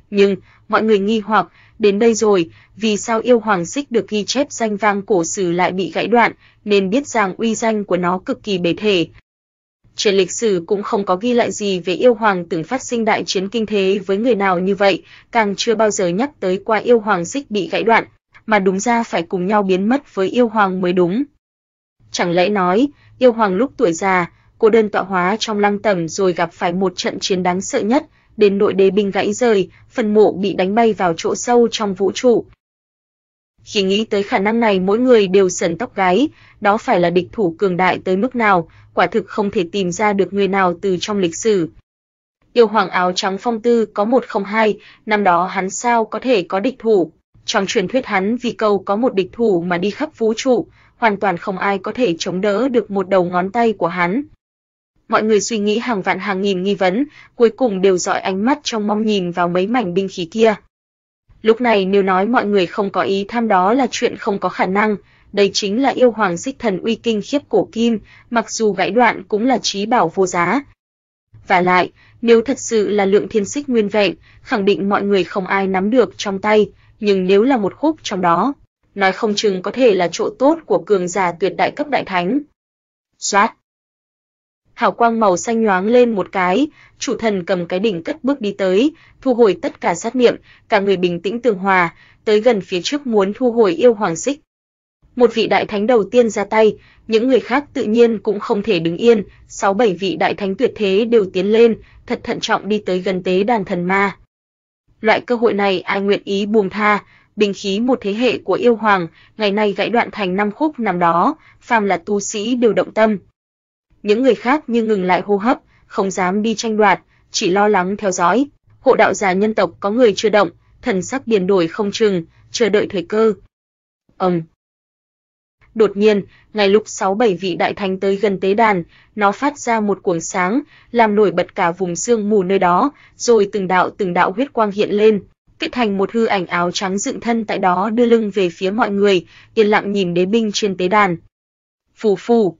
Nhưng, mọi người nghi hoặc, đến đây rồi, vì sao yêu hoàng xích được ghi chép danh vang cổ sử lại bị gãy đoạn, nên biết rằng uy danh của nó cực kỳ bề thể, trên lịch sử cũng không có ghi lại gì về yêu hoàng từng phát sinh đại chiến kinh thế với người nào như vậy, càng chưa bao giờ nhắc tới qua yêu hoàng xích bị gãy đoạn, mà đúng ra phải cùng nhau biến mất với yêu hoàng mới đúng. Chẳng lẽ nói, yêu hoàng lúc tuổi già, cô đơn tọa hóa trong lăng tẩm rồi gặp phải một trận chiến đáng sợ nhất, đến nội đế binh gãy rời, phần mộ bị đánh bay vào chỗ sâu trong vũ trụ, khi nghĩ tới khả năng này mỗi người đều sần tóc gái đó phải là địch thủ cường đại tới mức nào, quả thực không thể tìm ra được người nào từ trong lịch sử. Yêu hoàng áo trắng phong tư có 102, năm đó hắn sao có thể có địch thủ. Trong truyền thuyết hắn vì câu có một địch thủ mà đi khắp vũ trụ, hoàn toàn không ai có thể chống đỡ được một đầu ngón tay của hắn. Mọi người suy nghĩ hàng vạn hàng nghìn nghi vấn, cuối cùng đều dõi ánh mắt trong mong nhìn vào mấy mảnh binh khí kia. Lúc này nếu nói mọi người không có ý tham đó là chuyện không có khả năng, đây chính là yêu hoàng xích thần uy kinh khiếp cổ kim, mặc dù gãy đoạn cũng là trí bảo vô giá. Và lại, nếu thật sự là lượng thiên xích nguyên vẹn, khẳng định mọi người không ai nắm được trong tay, nhưng nếu là một khúc trong đó, nói không chừng có thể là chỗ tốt của cường giả tuyệt đại cấp đại thánh. Xoát! hào quang màu xanh nhoáng lên một cái, chủ thần cầm cái đỉnh cất bước đi tới, thu hồi tất cả sát niệm, cả người bình tĩnh tường hòa, tới gần phía trước muốn thu hồi yêu hoàng xích. Một vị đại thánh đầu tiên ra tay, những người khác tự nhiên cũng không thể đứng yên, sáu bảy vị đại thánh tuyệt thế đều tiến lên, thật thận trọng đi tới gần tế đàn thần ma. Loại cơ hội này ai nguyện ý buông tha, bình khí một thế hệ của yêu hoàng, ngày nay gãy đoạn thành năm khúc nằm đó, phàm là tu sĩ đều động tâm, những người khác như ngừng lại hô hấp, không dám đi tranh đoạt, chỉ lo lắng theo dõi. Hộ đạo giả nhân tộc có người chưa động, thần sắc biến đổi không chừng, chờ đợi thời cơ. Ầm. Đột nhiên, ngay lúc sáu bảy vị đại thánh tới gần tế đàn, nó phát ra một cuồng sáng, làm nổi bật cả vùng sương mù nơi đó, rồi từng đạo từng đạo huyết quang hiện lên, kết thành một hư ảnh áo trắng dựng thân tại đó đưa lưng về phía mọi người, yên lặng nhìn đế binh trên tế đàn. Phù phù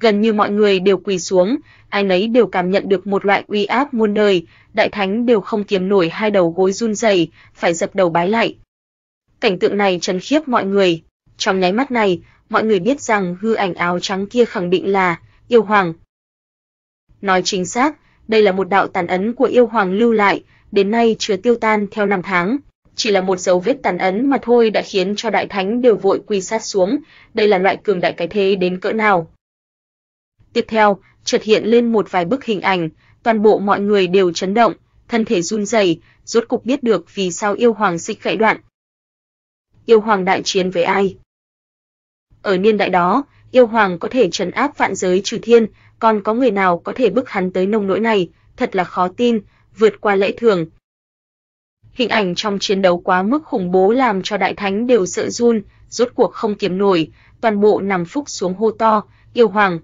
gần như mọi người đều quỳ xuống, ai nấy đều cảm nhận được một loại uy áp muôn đời, đại thánh đều không kiềm nổi hai đầu gối run rẩy, phải dập đầu bái lạy. Cảnh tượng này chấn khiếp mọi người, trong nháy mắt này, mọi người biết rằng hư ảnh áo trắng kia khẳng định là yêu hoàng. Nói chính xác, đây là một đạo tàn ấn của yêu hoàng lưu lại, đến nay chưa tiêu tan theo năm tháng, chỉ là một dấu vết tàn ấn mà thôi đã khiến cho đại thánh đều vội quỳ sát xuống, đây là loại cường đại cái thế đến cỡ nào. Tiếp theo, chợt hiện lên một vài bức hình ảnh, toàn bộ mọi người đều chấn động, thân thể run rẩy, rốt cục biết được vì sao yêu hoàng xích gãy đoạn. Yêu hoàng đại chiến với ai? Ở niên đại đó, yêu hoàng có thể trấn áp vạn giới trừ thiên, còn có người nào có thể bức hắn tới nông nỗi này, thật là khó tin, vượt qua lễ thường. Hình ảnh trong chiến đấu quá mức khủng bố làm cho đại thánh đều sợ run, rốt cuộc không kiềm nổi, toàn bộ nằm phúc xuống hô to, yêu hoàng,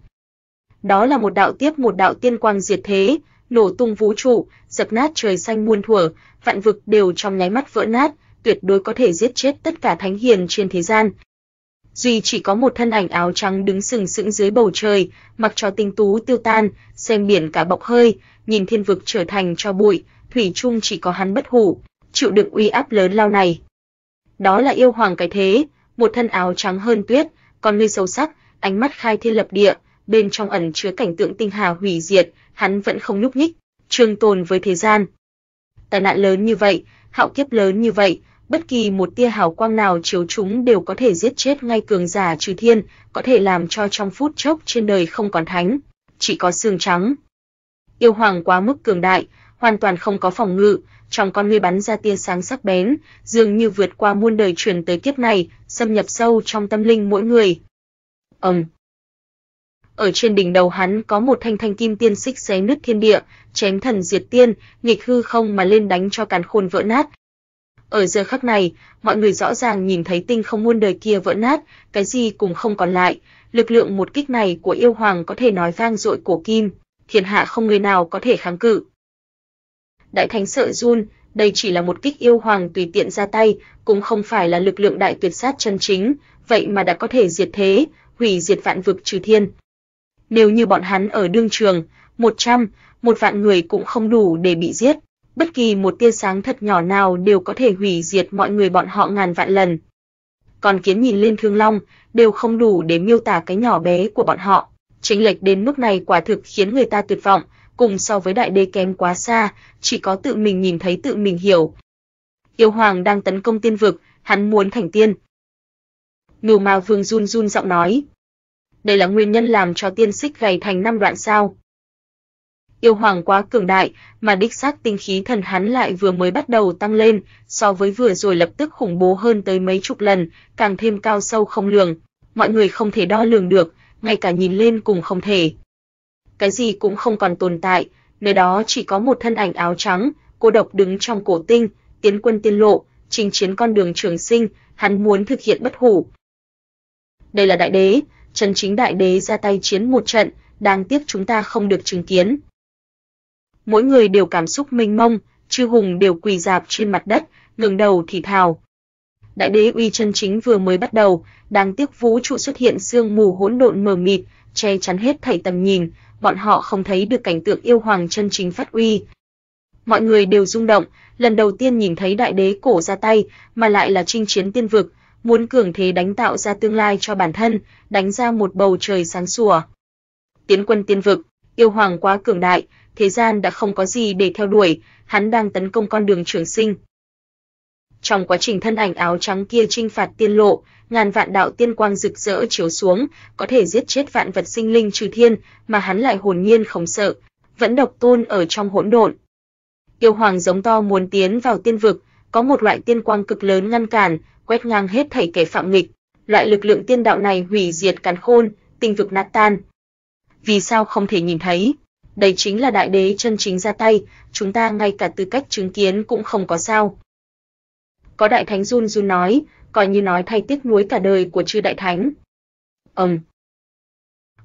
đó là một đạo tiếp một đạo tiên quang diệt thế, nổ tung vũ trụ, giật nát trời xanh muôn thuở, vạn vực đều trong nháy mắt vỡ nát, tuyệt đối có thể giết chết tất cả thánh hiền trên thế gian. Duy chỉ có một thân ảnh áo trắng đứng sừng sững dưới bầu trời, mặc cho tinh tú tiêu tan, xem biển cả bọc hơi, nhìn thiên vực trở thành cho bụi, thủy chung chỉ có hắn bất hủ, chịu đựng uy áp lớn lao này. Đó là yêu hoàng cái thế, một thân áo trắng hơn tuyết, con ngươi sâu sắc, ánh mắt khai thiên lập địa, bên trong ẩn chứa cảnh tượng tinh hà hủy diệt, hắn vẫn không nhúc nhích, trường tồn với thời gian. Tai nạn lớn như vậy, hạo kiếp lớn như vậy, bất kỳ một tia hào quang nào chiếu chúng đều có thể giết chết ngay cường giả trừ thiên, có thể làm cho trong phút chốc trên đời không còn thánh, chỉ có xương trắng. Yêu hoàng quá mức cường đại, hoàn toàn không có phòng ngự, trong con ngươi bắn ra tia sáng sắc bén, dường như vượt qua muôn đời truyền tới kiếp này, xâm nhập sâu trong tâm linh mỗi người. Ầm, ừ, ở trên đỉnh đầu hắn có một thanh thanh kim tiên xích xé nứt thiên địa, chém thần diệt tiên, nghịch hư không mà lên đánh cho càn khôn vỡ nát. Ở giờ khắc này, mọi người rõ ràng nhìn thấy tinh không muôn đời kia vỡ nát, cái gì cũng không còn lại, lực lượng một kích này của yêu hoàng có thể nói vang dội cổ kim, thiên hạ không người nào có thể kháng cự. Đại thánh sợ run, đây chỉ là một kích yêu hoàng tùy tiện ra tay, cũng không phải là lực lượng đại tuyệt sát chân chính, vậy mà đã có thể diệt thế, hủy diệt vạn vực trừ thiên nếu như bọn hắn ở đương trường, 100, một vạn người cũng không đủ để bị giết. Bất kỳ một tia sáng thật nhỏ nào đều có thể hủy diệt mọi người bọn họ ngàn vạn lần. Còn kiến nhìn lên Thương Long, đều không đủ để miêu tả cái nhỏ bé của bọn họ. Chênh lệch đến mức này quả thực khiến người ta tuyệt vọng, cùng so với đại đế kém quá xa, chỉ có tự mình nhìn thấy tự mình hiểu. Yêu Hoàng đang tấn công tiên vực, hắn muốn thành tiên. Ngưu Ma Vương run run giọng nói, đây là nguyên nhân làm cho tiên xích gầy thành năm đoạn sao? Yêu hoàng quá cường đại, mà đích xác tinh khí thần hắn lại vừa mới bắt đầu tăng lên, so với vừa rồi lập tức khủng bố hơn tới mấy chục lần, càng thêm cao sâu không lường, mọi người không thể đo lường được, ngay cả nhìn lên cũng không thể. Cái gì cũng không còn tồn tại, nơi đó chỉ có một thân ảnh áo trắng, cô độc đứng trong cổ tinh, tiến quân tiên lộ, chinh chiến con đường trường sinh, hắn muốn thực hiện bất hủ. Đây là đại đế, Trần Chính Đại Đế ra tay chiến một trận, đáng tiếc chúng ta không được chứng kiến. Mỗi người đều cảm xúc mênh mông, chư hùng đều quỳ dạp trên mặt đất, ngẩng đầu thì thào. Đại đế uy chân chính vừa mới bắt đầu, đáng tiếc vũ trụ xuất hiện sương mù hỗn độn mờ mịt, che chắn hết thảy tầm nhìn, bọn họ không thấy được cảnh tượng yêu hoàng chân chính phát uy. Mọi người đều rung động, lần đầu tiên nhìn thấy đại đế cổ ra tay, mà lại là chinh chiến tiên vực, muốn cường thế đánh tạo ra tương lai cho bản thân, đánh ra một bầu trời sáng sủa. Tiến quân tiên vực, yêu hoàng quá cường đại, thế gian đã không có gì để theo đuổi, hắn đang tấn công con đường trường sinh. Trong quá trình thân ảnh áo trắng kia chinh phạt tiên lộ, ngàn vạn đạo tiên quang rực rỡ chiếu xuống, có thể giết chết vạn vật sinh linh trừ thiên, mà hắn lại hồn nhiên không sợ, vẫn độc tôn ở trong hỗn độn. Yêu hoàng giống to muốn tiến vào tiên vực, có một loại tiên quang cực lớn ngăn cản, quét ngang hết thảy kẻ phạm nghịch, loại lực lượng tiên đạo này hủy diệt càn khôn, tinh vực nát tan. Vì sao không thể nhìn thấy? Đây chính là đại đế chân chính ra tay, chúng ta ngay cả tư cách chứng kiến cũng không có sao. Có đại thánh run run nói, coi như nói thay tiếc nuối cả đời của chư đại thánh. Ầm.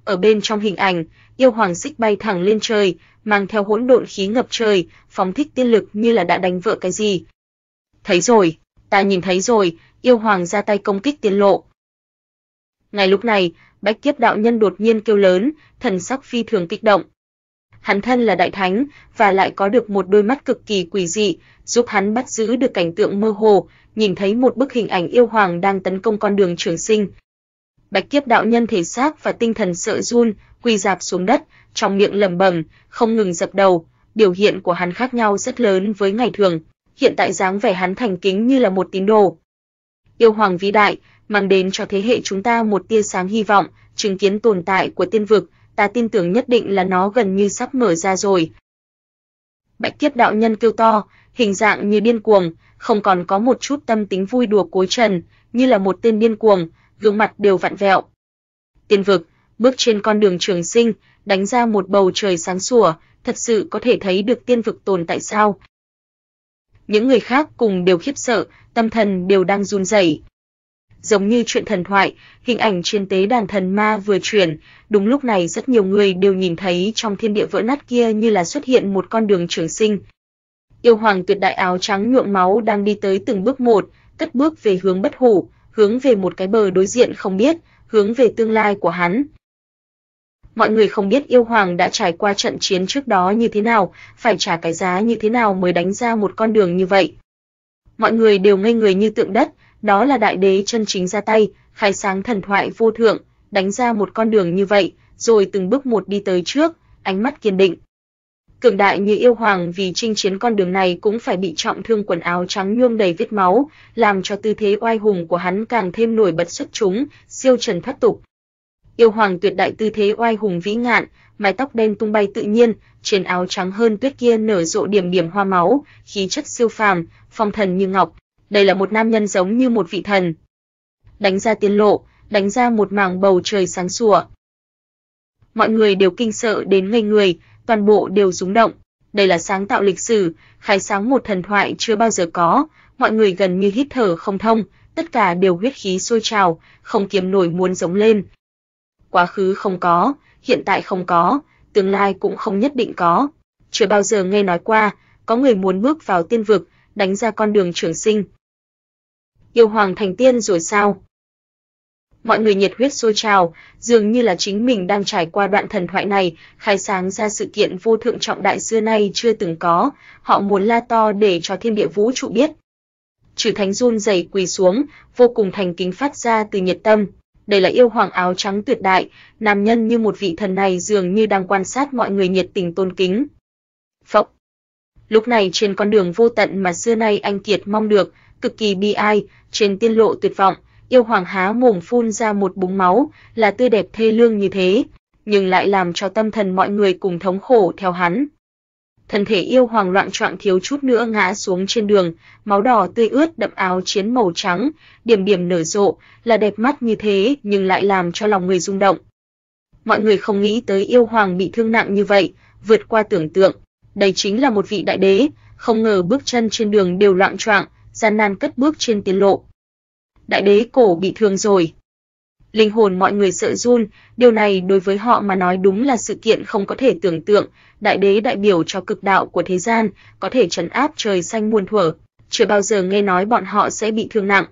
Ở bên trong hình ảnh, yêu hoàng xích bay thẳng lên trời, mang theo hỗn độn khí ngập trời, phóng thích tiên lực như là đã đánh vỡ cái gì. Thấy rồi, ta nhìn thấy rồi, yêu hoàng ra tay công kích tiến lộ. Ngay lúc này, Bách Kiếp đạo nhân đột nhiên kêu lớn, thần sắc phi thường kích động. Hắn thân là đại thánh và lại có được một đôi mắt cực kỳ quỷ dị, giúp hắn bắt giữ được cảnh tượng mơ hồ, nhìn thấy một bức hình ảnh yêu hoàng đang tấn công con đường trường sinh. Bạch Kiếp đạo nhân thể xác và tinh thần sợ run, quỳ dạp xuống đất, trong miệng lẩm bẩm, không ngừng dập đầu, biểu hiện của hắn khác nhau rất lớn với ngày thường, hiện tại dáng vẻ hắn thành kính như là một tín đồ, yêu hoàng vĩ đại, mang đến cho thế hệ chúng ta một tia sáng hy vọng, chứng kiến tồn tại của tiên vực, ta tin tưởng nhất định là nó gần như sắp mở ra rồi. Bạch Kiếp đạo nhân kêu to, hình dạng như điên cuồng, không còn có một chút tâm tính vui đùa cối trần, như là một tên điên cuồng, gương mặt đều vặn vẹo. Tiên vực, bước trên con đường trường sinh, đánh ra một bầu trời sáng sủa, thật sự có thể thấy được tiên vực tồn tại sao? những người khác cùng đều khiếp sợ, tâm thần đều đang run rẩy. Giống như chuyện thần thoại, hình ảnh trên tế đàn thần ma vừa truyền, đúng lúc này rất nhiều người đều nhìn thấy trong thiên địa vỡ nát kia như là xuất hiện một con đường trường sinh. Yêu hoàng tuyệt đại áo trắng nhuộm máu đang đi tới từng bước một, cất bước về hướng bất hủ, hướng về một cái bờ đối diện không biết, hướng về tương lai của hắn, mọi người không biết yêu hoàng đã trải qua trận chiến trước đó như thế nào, phải trả cái giá như thế nào mới đánh ra một con đường như vậy. Mọi người đều ngây người như tượng đất, đó là đại đế chân chính ra tay, khai sáng thần thoại vô thượng, đánh ra một con đường như vậy, rồi từng bước một đi tới trước, ánh mắt kiên định. Cường đại như yêu hoàng vì chinh chiến con đường này cũng phải bị trọng thương quần áo trắng nhuộm đầy vết máu, làm cho tư thế oai hùng của hắn càng thêm nổi bật xuất chúng, siêu trần thoát tục, Yêu hoàng tuyệt đại tư thế oai hùng vĩ ngạn, mái tóc đen tung bay tự nhiên, trên áo trắng hơn tuyết kia nở rộ điểm điểm hoa máu, khí chất siêu phàm, phong thần như ngọc. Đây là một nam nhân giống như một vị thần. Đánh ra tiên lộ, đánh ra một mảng bầu trời sáng sủa. Mọi người đều kinh sợ đến ngây người, toàn bộ đều rúng động. Đây là sáng tạo lịch sử, khai sáng một thần thoại chưa bao giờ có, mọi người gần như hít thở không thông, tất cả đều huyết khí sôi trào, không kiềm nổi muốn giống lên, quá khứ không có, hiện tại không có, tương lai cũng không nhất định có. Chưa bao giờ nghe nói qua có người muốn bước vào tiên vực, đánh ra con đường trường sinh. Yêu hoàng thành tiên rồi sao? Mọi người nhiệt huyết sôi trào, dường như là chính mình đang trải qua đoạn thần thoại này, khai sáng ra sự kiện vô thượng trọng đại xưa nay chưa từng có, họ muốn la to để cho thiên địa vũ trụ biết. Trừ thánh run rẩy quỳ xuống, vô cùng thành kính phát ra từ nhiệt tâm. Đây là yêu hoàng áo trắng tuyệt đại, nam nhân như một vị thần này dường như đang quan sát mọi người nhiệt tình tôn kính. Phộng. Lúc này trên con đường vô tận mà xưa nay anh Kiệt mong được, cực kỳ bi ai, trên tiên lộ tuyệt vọng, yêu hoàng há mồm phun ra một búng máu, là tươi đẹp thê lương như thế, nhưng lại làm cho tâm thần mọi người cùng thống khổ theo hắn thân thể yêu hoàng loạn choạng thiếu chút nữa ngã xuống trên đường, máu đỏ tươi ướt đậm áo chiến màu trắng, điểm điểm nở rộ, là đẹp mắt như thế nhưng lại làm cho lòng người rung động. Mọi người không nghĩ tới yêu hoàng bị thương nặng như vậy, vượt qua tưởng tượng, đây chính là một vị đại đế, không ngờ bước chân trên đường đều loạn choạng, gian nan cất bước trên tiền lộ. Đại đế cổ bị thương rồi, linh hồn mọi người sợ run, điều này đối với họ mà nói đúng là sự kiện không có thể tưởng tượng, đại đế đại biểu cho cực đạo của thế gian, có thể trấn áp trời xanh muôn thuở, chưa bao giờ nghe nói bọn họ sẽ bị thương nặng.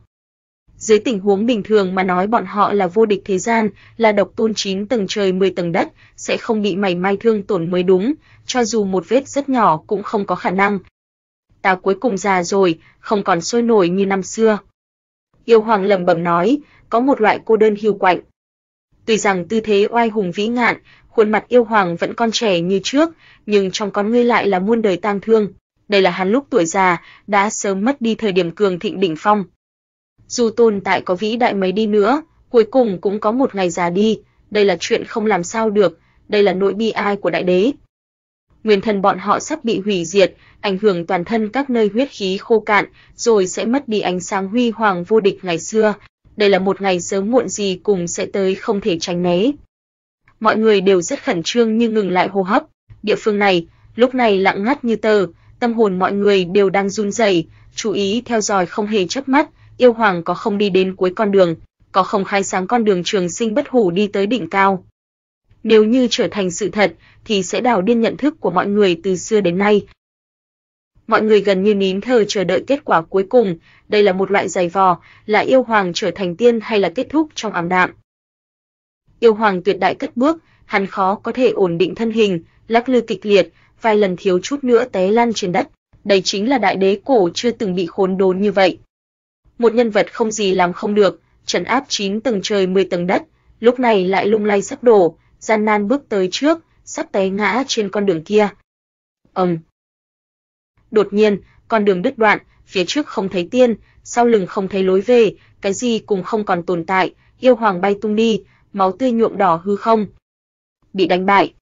Dưới tình huống bình thường mà nói bọn họ là vô địch thế gian, là độc tôn 9 tầng trời 10 tầng đất, sẽ không bị mảy may thương tổn mới đúng, cho dù một vết rất nhỏ cũng không có khả năng. Ta cuối cùng già rồi, không còn sôi nổi như năm xưa. Yêu Hoàng lẩm bẩm nói, có một loại cô đơn hiu quạnh. Tuy rằng tư thế oai hùng vĩ ngạn, khuôn mặt yêu hoàng vẫn còn trẻ như trước, nhưng trong con ngươi lại là muôn đời tang thương. Đây là hắn lúc tuổi già đã sớm mất đi thời điểm cường thịnh đỉnh phong. Dù tồn tại có vĩ đại mấy đi nữa, cuối cùng cũng có một ngày già đi, đây là chuyện không làm sao được, đây là nỗi bi ai của đại đế. Nguyên thần bọn họ sắp bị hủy diệt, ảnh hưởng toàn thân các nơi huyết khí khô cạn, rồi sẽ mất đi ánh sáng huy hoàng vô địch ngày xưa, đây là một ngày sớm muộn gì cùng sẽ tới không thể tránh né. Mọi người đều rất khẩn trương nhưng ngừng lại hô hấp, địa phương này lúc này lặng ngắt như tờ, tâm hồn mọi người đều đang run rẩy, chú ý theo dõi không hề chớp mắt, yêu hoàng có không đi đến cuối con đường, có không khai sáng con đường trường sinh bất hủ đi tới đỉnh cao. Nếu như trở thành sự thật thì sẽ đảo điên nhận thức của mọi người từ xưa đến nay. Mọi người gần như nín thở chờ đợi kết quả cuối cùng, đây là một loại giày vò, là yêu hoàng trở thành tiên hay là kết thúc trong ảm đạm. Yêu hoàng tuyệt đại cất bước, hắn khó có thể ổn định thân hình, lắc lư kịch liệt, vài lần thiếu chút nữa té lăn trên đất. Đây chính là đại đế cổ chưa từng bị khốn đốn như vậy. Một nhân vật không gì làm không được, trấn áp chín tầng trời 10 tầng đất, lúc này lại lung lay sắp đổ, gian nan bước tới trước, sắp té ngã trên con đường kia. Ầm. Đột nhiên, con đường đứt đoạn, phía trước không thấy tiên, sau lưng không thấy lối về, cái gì cũng không còn tồn tại, yêu hoàng bay tung đi, máu tươi nhuộm đỏ hư không. Bị đánh bại.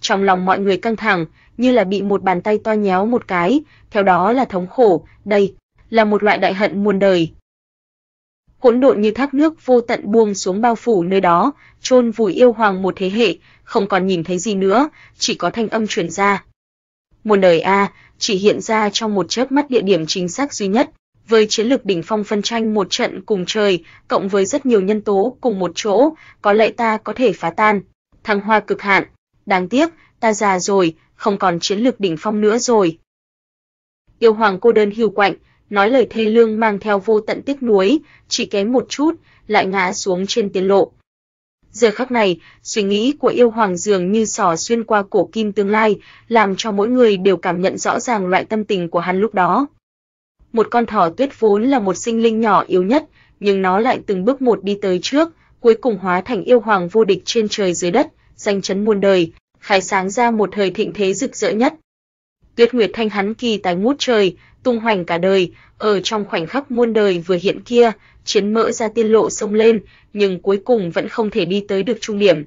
Trong lòng mọi người căng thẳng, như là bị một bàn tay to nhéo một cái, theo đó là thống khổ, đây là một loại đại hận muôn đời. Hỗn độn như thác nước vô tận buông xuống bao phủ nơi đó, chôn vùi yêu hoàng một thế hệ, không còn nhìn thấy gì nữa, chỉ có thanh âm truyền ra một đời A chỉ hiện ra trong một chớp mắt địa điểm chính xác duy nhất, với chiến lược đỉnh phong phân tranh một trận cùng trời, cộng với rất nhiều nhân tố cùng một chỗ, có lẽ ta có thể phá tan. Thăng hoa cực hạn, đáng tiếc, ta già rồi, không còn chiến lược đỉnh phong nữa rồi. Yêu hoàng cô đơn hiu quạnh, nói lời thê lương mang theo vô tận tiếc nuối, chỉ kém một chút, lại ngã xuống trên tiến lộ. Giờ khắc này, suy nghĩ của yêu hoàng dường như sò xuyên qua cổ kim tương lai, làm cho mỗi người đều cảm nhận rõ ràng loại tâm tình của hắn lúc đó. Một con thỏ tuyết vốn là một sinh linh nhỏ yếu nhất, nhưng nó lại từng bước một đi tới trước, cuối cùng hóa thành yêu hoàng vô địch trên trời dưới đất, danh chấn muôn đời, khai sáng ra một thời thịnh thế rực rỡ nhất. Tuyết Nguyệt Thanh hắn kỳ tài ngút trời, tung hoành cả đời, ở trong khoảnh khắc muôn đời vừa hiện kia, chiến mỡ ra tiên lộ sông lên, nhưng cuối cùng vẫn không thể đi tới được trung điểm.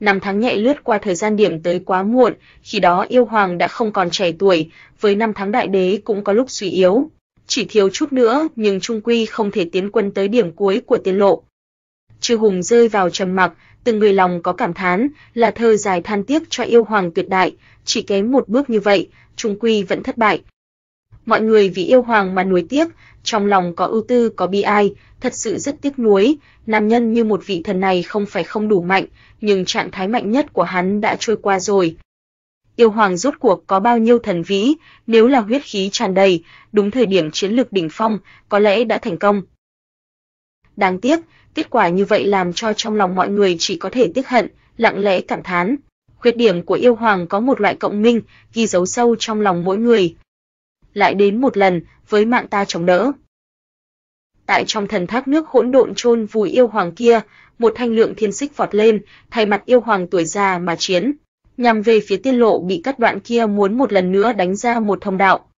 Năm tháng nhẹ lướt qua thời gian điểm tới quá muộn, khi đó yêu hoàng đã không còn trẻ tuổi, với năm tháng đại đế cũng có lúc suy yếu, chỉ thiếu chút nữa nhưng trung quy không thể tiến quân tới điểm cuối của tiên lộ. Chư hùng rơi vào trầm mặc, từng người lòng có cảm thán, là thơ dài than tiếc cho yêu hoàng tuyệt đại, chỉ kém một bước như vậy, trung quy vẫn thất bại. Mọi người vì yêu hoàng mà nuối tiếc, trong lòng có ưu tư có bi ai, thật sự rất tiếc nuối, nam nhân như một vị thần này không phải không đủ mạnh, nhưng trạng thái mạnh nhất của hắn đã trôi qua rồi. Yêu hoàng rốt cuộc có bao nhiêu thần vĩ, nếu là huyết khí tràn đầy, đúng thời điểm chiến lược đỉnh phong, có lẽ đã thành công. Đáng tiếc, kết quả như vậy làm cho trong lòng mọi người chỉ có thể tiếc hận, lặng lẽ cảm thán. Khuyết điểm của yêu hoàng có một loại cộng minh, ghi dấu sâu trong lòng mỗi người. Lại đến một lần, với mạng ta chống đỡ. Tại trong thần thác nước hỗn độn chôn vùi yêu hoàng kia, một thanh lượng thiên xích vọt lên, thay mặt yêu hoàng tuổi già mà chiến, nhằm về phía tiên lộ bị cắt đoạn kia muốn một lần nữa đánh ra một thông đạo.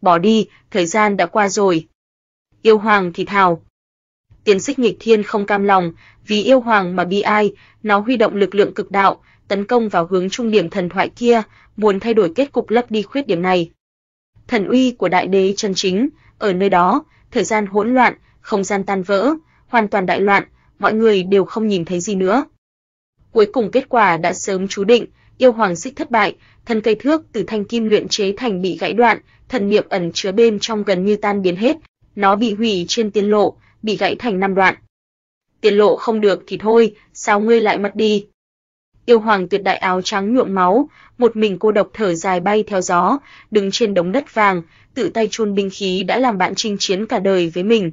Bỏ đi, thời gian đã qua rồi. Yêu hoàng thì thào. Tiên xích nghịch thiên không cam lòng, vì yêu hoàng mà bi ai, nó huy động lực lượng cực đạo, tấn công vào hướng trung điểm thần thoại kia, muốn thay đổi kết cục lấp đi khuyết điểm này thần uy của đại đế chân chính, ở nơi đó, thời gian hỗn loạn, không gian tan vỡ, hoàn toàn đại loạn, mọi người đều không nhìn thấy gì nữa. Cuối cùng kết quả đã sớm chú định, yêu hoàng xích thất bại, thân cây thước từ thanh kim luyện chế thành bị gãy đoạn, thần niệm ẩn chứa bên trong gần như tan biến hết, nó bị hủy trên tiên lộ, bị gãy thành năm đoạn. Tiên lộ không được thì thôi, sao ngươi lại mất đi? Yêu hoàng tuyệt đại áo trắng nhuộm máu, một mình cô độc thở dài bay theo gió, đứng trên đống đất vàng, tự tay chôn binh khí đã làm bạn chinh chiến cả đời với mình.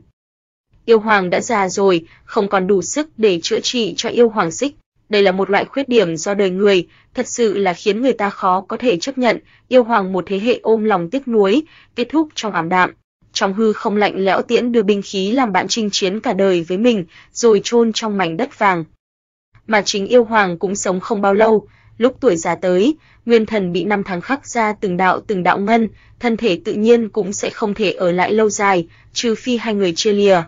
Yêu hoàng đã già rồi, không còn đủ sức để chữa trị cho yêu hoàng xích. Đây là một loại khuyết điểm do đời người, thật sự là khiến người ta khó có thể chấp nhận, yêu hoàng một thế hệ ôm lòng tiếc nuối, kết thúc trong ảm đạm. Trong hư không lạnh lẽo tiễn đưa binh khí làm bạn chinh chiến cả đời với mình, rồi chôn trong mảnh đất vàng mà chính yêu hoàng cũng sống không bao lâu, lúc tuổi già tới, nguyên thần bị năm tháng khắc ra từng đạo từng đạo ngân, thân thể tự nhiên cũng sẽ không thể ở lại lâu dài, trừ phi hai người chia lìa.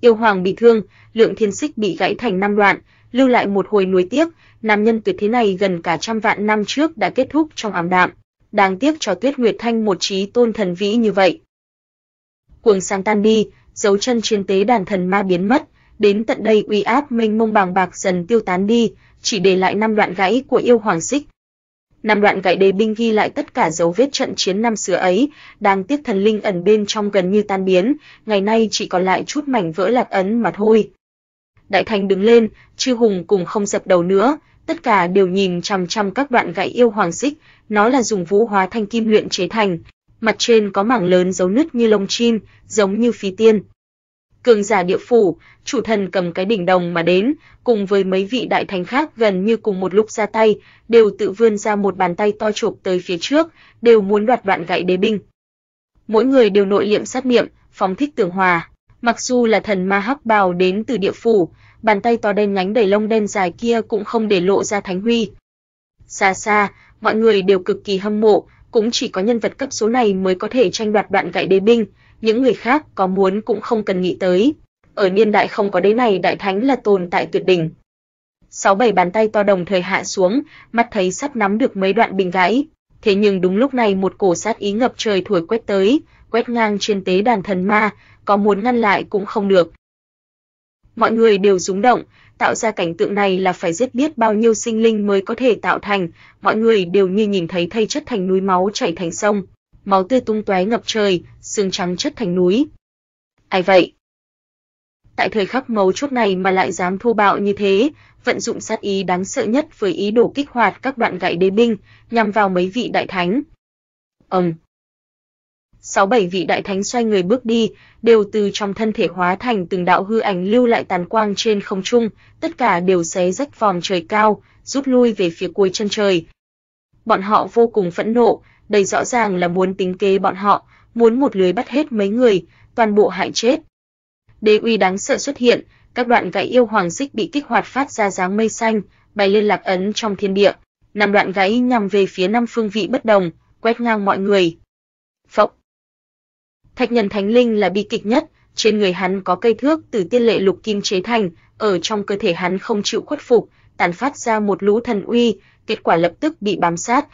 Yêu hoàng bị thương, lượng thiên xích bị gãy thành năm đoạn, lưu lại một hồi nuối tiếc, nam nhân tuyệt thế này gần cả trăm vạn năm trước đã kết thúc trong ảm đạm, đáng tiếc cho Tuyết Nguyệt Thanh một trí tôn thần vĩ như vậy. Cuồng sáng tan đi, dấu chân trên tế đàn thần ma biến mất, Đến tận đây uy áp mênh mông bàng bạc dần tiêu tán đi, chỉ để lại năm đoạn gãy của yêu hoàng xích. Năm đoạn gãy đế binh ghi lại tất cả dấu vết trận chiến năm xưa ấy, đang tiếc thần linh ẩn bên trong gần như tan biến, ngày nay chỉ còn lại chút mảnh vỡ lạc ấn mà thôi. Đại thành đứng lên, chư hùng cùng không dập đầu nữa, tất cả đều nhìn chằm chằm các đoạn gãy yêu hoàng xích, nó là dùng vũ hóa thanh kim luyện chế thành, mặt trên có mảng lớn dấu nứt như lông chim, giống như phi tiên cường giả địa phủ, chủ thần cầm cái đỉnh đồng mà đến, cùng với mấy vị đại thánh khác gần như cùng một lúc ra tay, đều tự vươn ra một bàn tay to chụp tới phía trước, đều muốn đoạt đoạn gãy đế binh. Mỗi người đều nội liệm sát niệm, phóng thích tường hòa. Mặc dù là thần ma hắc bào đến từ địa phủ, bàn tay to đen nhánh đầy lông đen dài kia cũng không để lộ ra thánh huy. Xa xa, mọi người đều cực kỳ hâm mộ, cũng chỉ có nhân vật cấp số này mới có thể tranh đoạt đoạn gãy đế binh, những người khác có muốn cũng không cần nghĩ tới. Ở niên đại không có đế này đại thánh là tồn tại tuyệt đỉnh. Sáu bảy bàn tay to đồng thời hạ xuống, mắt thấy sắp nắm được mấy đoạn bình gãy. Thế nhưng đúng lúc này một cổ sát ý ngập trời thổi quét tới, quét ngang trên tế đàn thần ma, có muốn ngăn lại cũng không được. Mọi người đều rúng động, tạo ra cảnh tượng này là phải giết biết bao nhiêu sinh linh mới có thể tạo thành, mọi người đều như nhìn thấy thây chất thành núi máu chảy thành sông, máu tươi tung tóe ngập trời, xương trắng chất thành núi. Ai vậy? Tại thời khắc mấu chốt này mà lại dám thô bạo như thế, vận dụng sát ý đáng sợ nhất với ý đồ kích hoạt các đoạn gãy đế binh nhằm vào mấy vị đại thánh. Ầm. Sáu bảy vị đại thánh xoay người bước đi, đều từ trong thân thể hóa thành từng đạo hư ảnh lưu lại tàn quang trên không trung, tất cả đều xé rách vòm trời cao, rút lui về phía cuối chân trời. Bọn họ vô cùng phẫn nộ, đầy rõ ràng là muốn tính kế bọn họ, muốn một lưới bắt hết mấy người, toàn bộ hại chết. Đế uy đáng sợ xuất hiện, các đoạn gãy yêu hoàng xích bị kích hoạt phát ra dáng mây xanh, bay lên lạc ấn trong thiên địa, năm đoạn gãy nhằm về phía năm phương vị bất đồng, quét ngang mọi người. Phộng. Thạch nhân thánh linh là bi kịch nhất, trên người hắn có cây thước từ tiên lệ lục kim chế thành, ở trong cơ thể hắn không chịu khuất phục, tản phát ra một lũ thần uy, kết quả lập tức bị bám sát,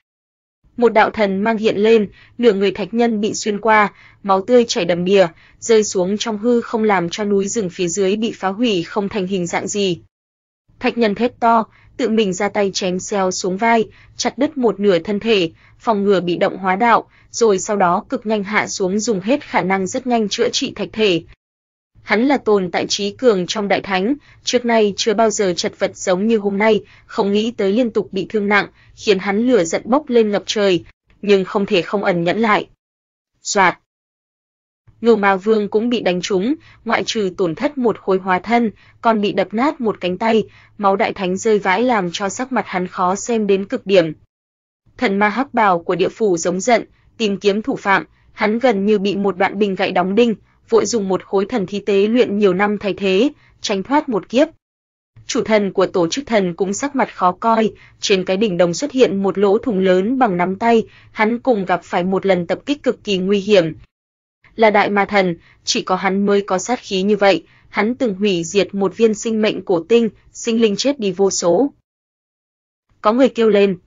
một đạo thần mang hiện lên, nửa người thạch nhân bị xuyên qua, máu tươi chảy đầm đìa, rơi xuống trong hư không làm cho núi rừng phía dưới bị phá hủy không thành hình dạng gì. Thạch nhân thét to, tự mình ra tay chém xeo xuống vai, chặt đứt một nửa thân thể, phòng ngừa bị động hóa đạo, rồi sau đó cực nhanh hạ xuống dùng hết khả năng rất nhanh chữa trị thạch thể, hắn là tồn tại trí cường trong đại thánh, trước nay chưa bao giờ chật vật giống như hôm nay, không nghĩ tới liên tục bị thương nặng, khiến hắn lửa giận bốc lên ngập trời, nhưng không thể không ẩn nhẫn lại. Soạt. Ngưu Ma Vương cũng bị đánh trúng, ngoại trừ tổn thất một khối hóa thân, còn bị đập nát một cánh tay, máu đại thánh rơi vãi làm cho sắc mặt hắn khó xem đến cực điểm. Thần ma hắc bào của địa phủ giống giận, tìm kiếm thủ phạm, hắn gần như bị một đoạn bình gậy đóng đinh, vội dùng một khối thần thi tế luyện nhiều năm thay thế, tránh thoát một kiếp. Chủ thần của tổ chức thần cũng sắc mặt khó coi, trên cái đỉnh đồng xuất hiện một lỗ thủng lớn bằng nắm tay, hắn cùng gặp phải một lần tập kích cực kỳ nguy hiểm. Là đại ma thần, chỉ có hắn mới có sát khí như vậy, hắn từng hủy diệt một viên sinh mệnh cổ tinh, sinh linh chết đi vô số. Có người kêu lên.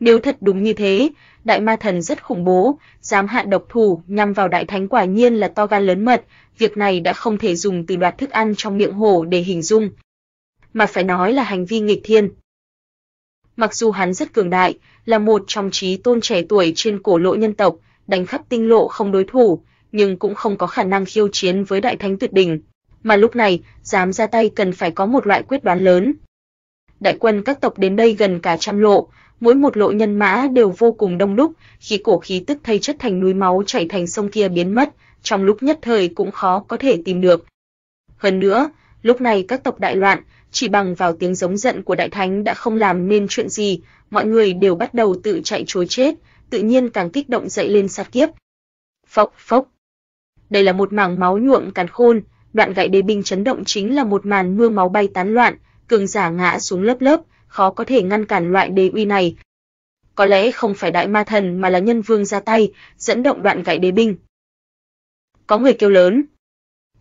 Nếu thật đúng như thế, đại ma thần rất khủng bố, dám hạ độc thủ nhằm vào đại thánh quả nhiên là to gan lớn mật, việc này đã không thể dùng từ đoạt thức ăn trong miệng hổ để hình dung, mà phải nói là hành vi nghịch thiên. Mặc dù hắn rất cường đại, là một trong trí tôn trẻ tuổi trên cổ lộ nhân tộc, đánh khắp tinh lộ không đối thủ, nhưng cũng không có khả năng khiêu chiến với đại thánh tuyệt đỉnh, mà lúc này, dám ra tay cần phải có một loại quyết đoán lớn. Đại quân các tộc đến đây gần cả trăm lộ, mỗi một lộ nhân mã đều vô cùng đông đúc, khí cổ khí tức thay chất thành núi máu chảy thành sông kia biến mất, trong lúc nhất thời cũng khó có thể tìm được. Hơn nữa, lúc này các tộc đại loạn, chỉ bằng vào tiếng giống giận của đại thánh đã không làm nên chuyện gì, mọi người đều bắt đầu tự chạy trối chết, tự nhiên càng kích động dậy lên sát kiếp. Phốc phốc. Đây là một mảng máu nhuộm càn khôn, đoạn gãy đế binh chấn động chính là một màn mưa máu bay tán loạn, cường giả ngã xuống lớp lớp, khó có thể ngăn cản loại đế uy này. Có lẽ không phải đại ma thần mà là nhân vương ra tay, dẫn động đoạn gãy đế binh. Có người kêu lớn.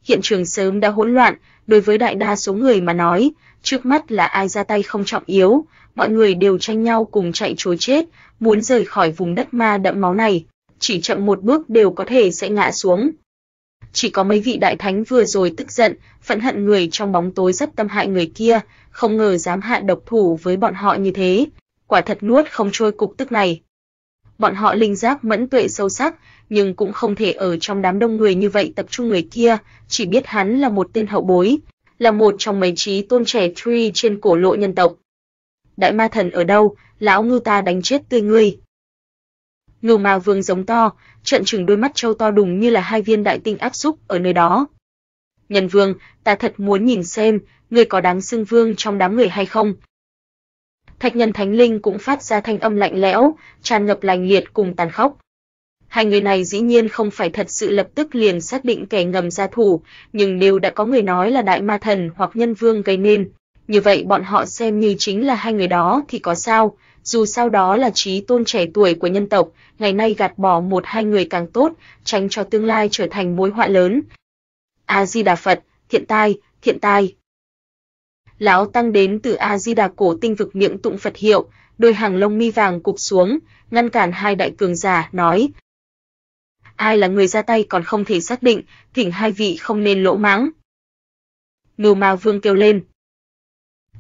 Hiện trường sớm đã hỗn loạn, đối với đại đa số người mà nói, trước mắt là ai ra tay không trọng yếu, mọi người đều tranh nhau cùng chạy trối chết, muốn rời khỏi vùng đất ma đẫm máu này, chỉ chậm một bước đều có thể sẽ ngã xuống. Chỉ có mấy vị đại thánh vừa rồi tức giận, phẫn hận người trong bóng tối rất tâm hại người kia, không ngờ dám hạ độc thủ với bọn họ như thế, quả thật nuốt không trôi cục tức này. Bọn họ linh giác mẫn tuệ sâu sắc, nhưng cũng không thể ở trong đám đông người như vậy tập trung người kia, chỉ biết hắn là một tên hậu bối, là một trong mấy trí tôn trẻ tree trên cổ lộ nhân tộc. Đại ma thần ở đâu, lão ngư ta đánh chết tươi ngươi. Ngưu ma vương giống to, trận trừng đôi mắt trâu to đùng như là hai viên đại tinh áp súc ở nơi đó. Nhân Vương, ta thật muốn nhìn xem, ngươi có đáng xưng vương trong đám người hay không? Thạch Nhân Thánh Linh cũng phát ra thanh âm lạnh lẽo, tràn ngập lành liệt cùng tàn khốc. Hai người này dĩ nhiên không phải thật sự lập tức liền xác định kẻ ngầm gia thủ, nhưng nếu đã có người nói là đại ma thần hoặc nhân vương gây nên, như vậy bọn họ xem như chính là hai người đó thì có sao, dù sao đó là trí tôn trẻ tuổi của nhân tộc, ngày nay gạt bỏ một hai người càng tốt, tránh cho tương lai trở thành mối họa lớn. A-di-đà Phật, thiện tai, thiện tai. Lão tăng đến từ A-di-đà cổ tinh vực miệng tụng Phật hiệu, đôi hàng lông mi vàng cụp xuống, ngăn cản hai đại cường giả, nói. Ai là người ra tay còn không thể xác định, thỉnh hai vị không nên lỗ mãng. Ngưu Ma Vương kêu lên.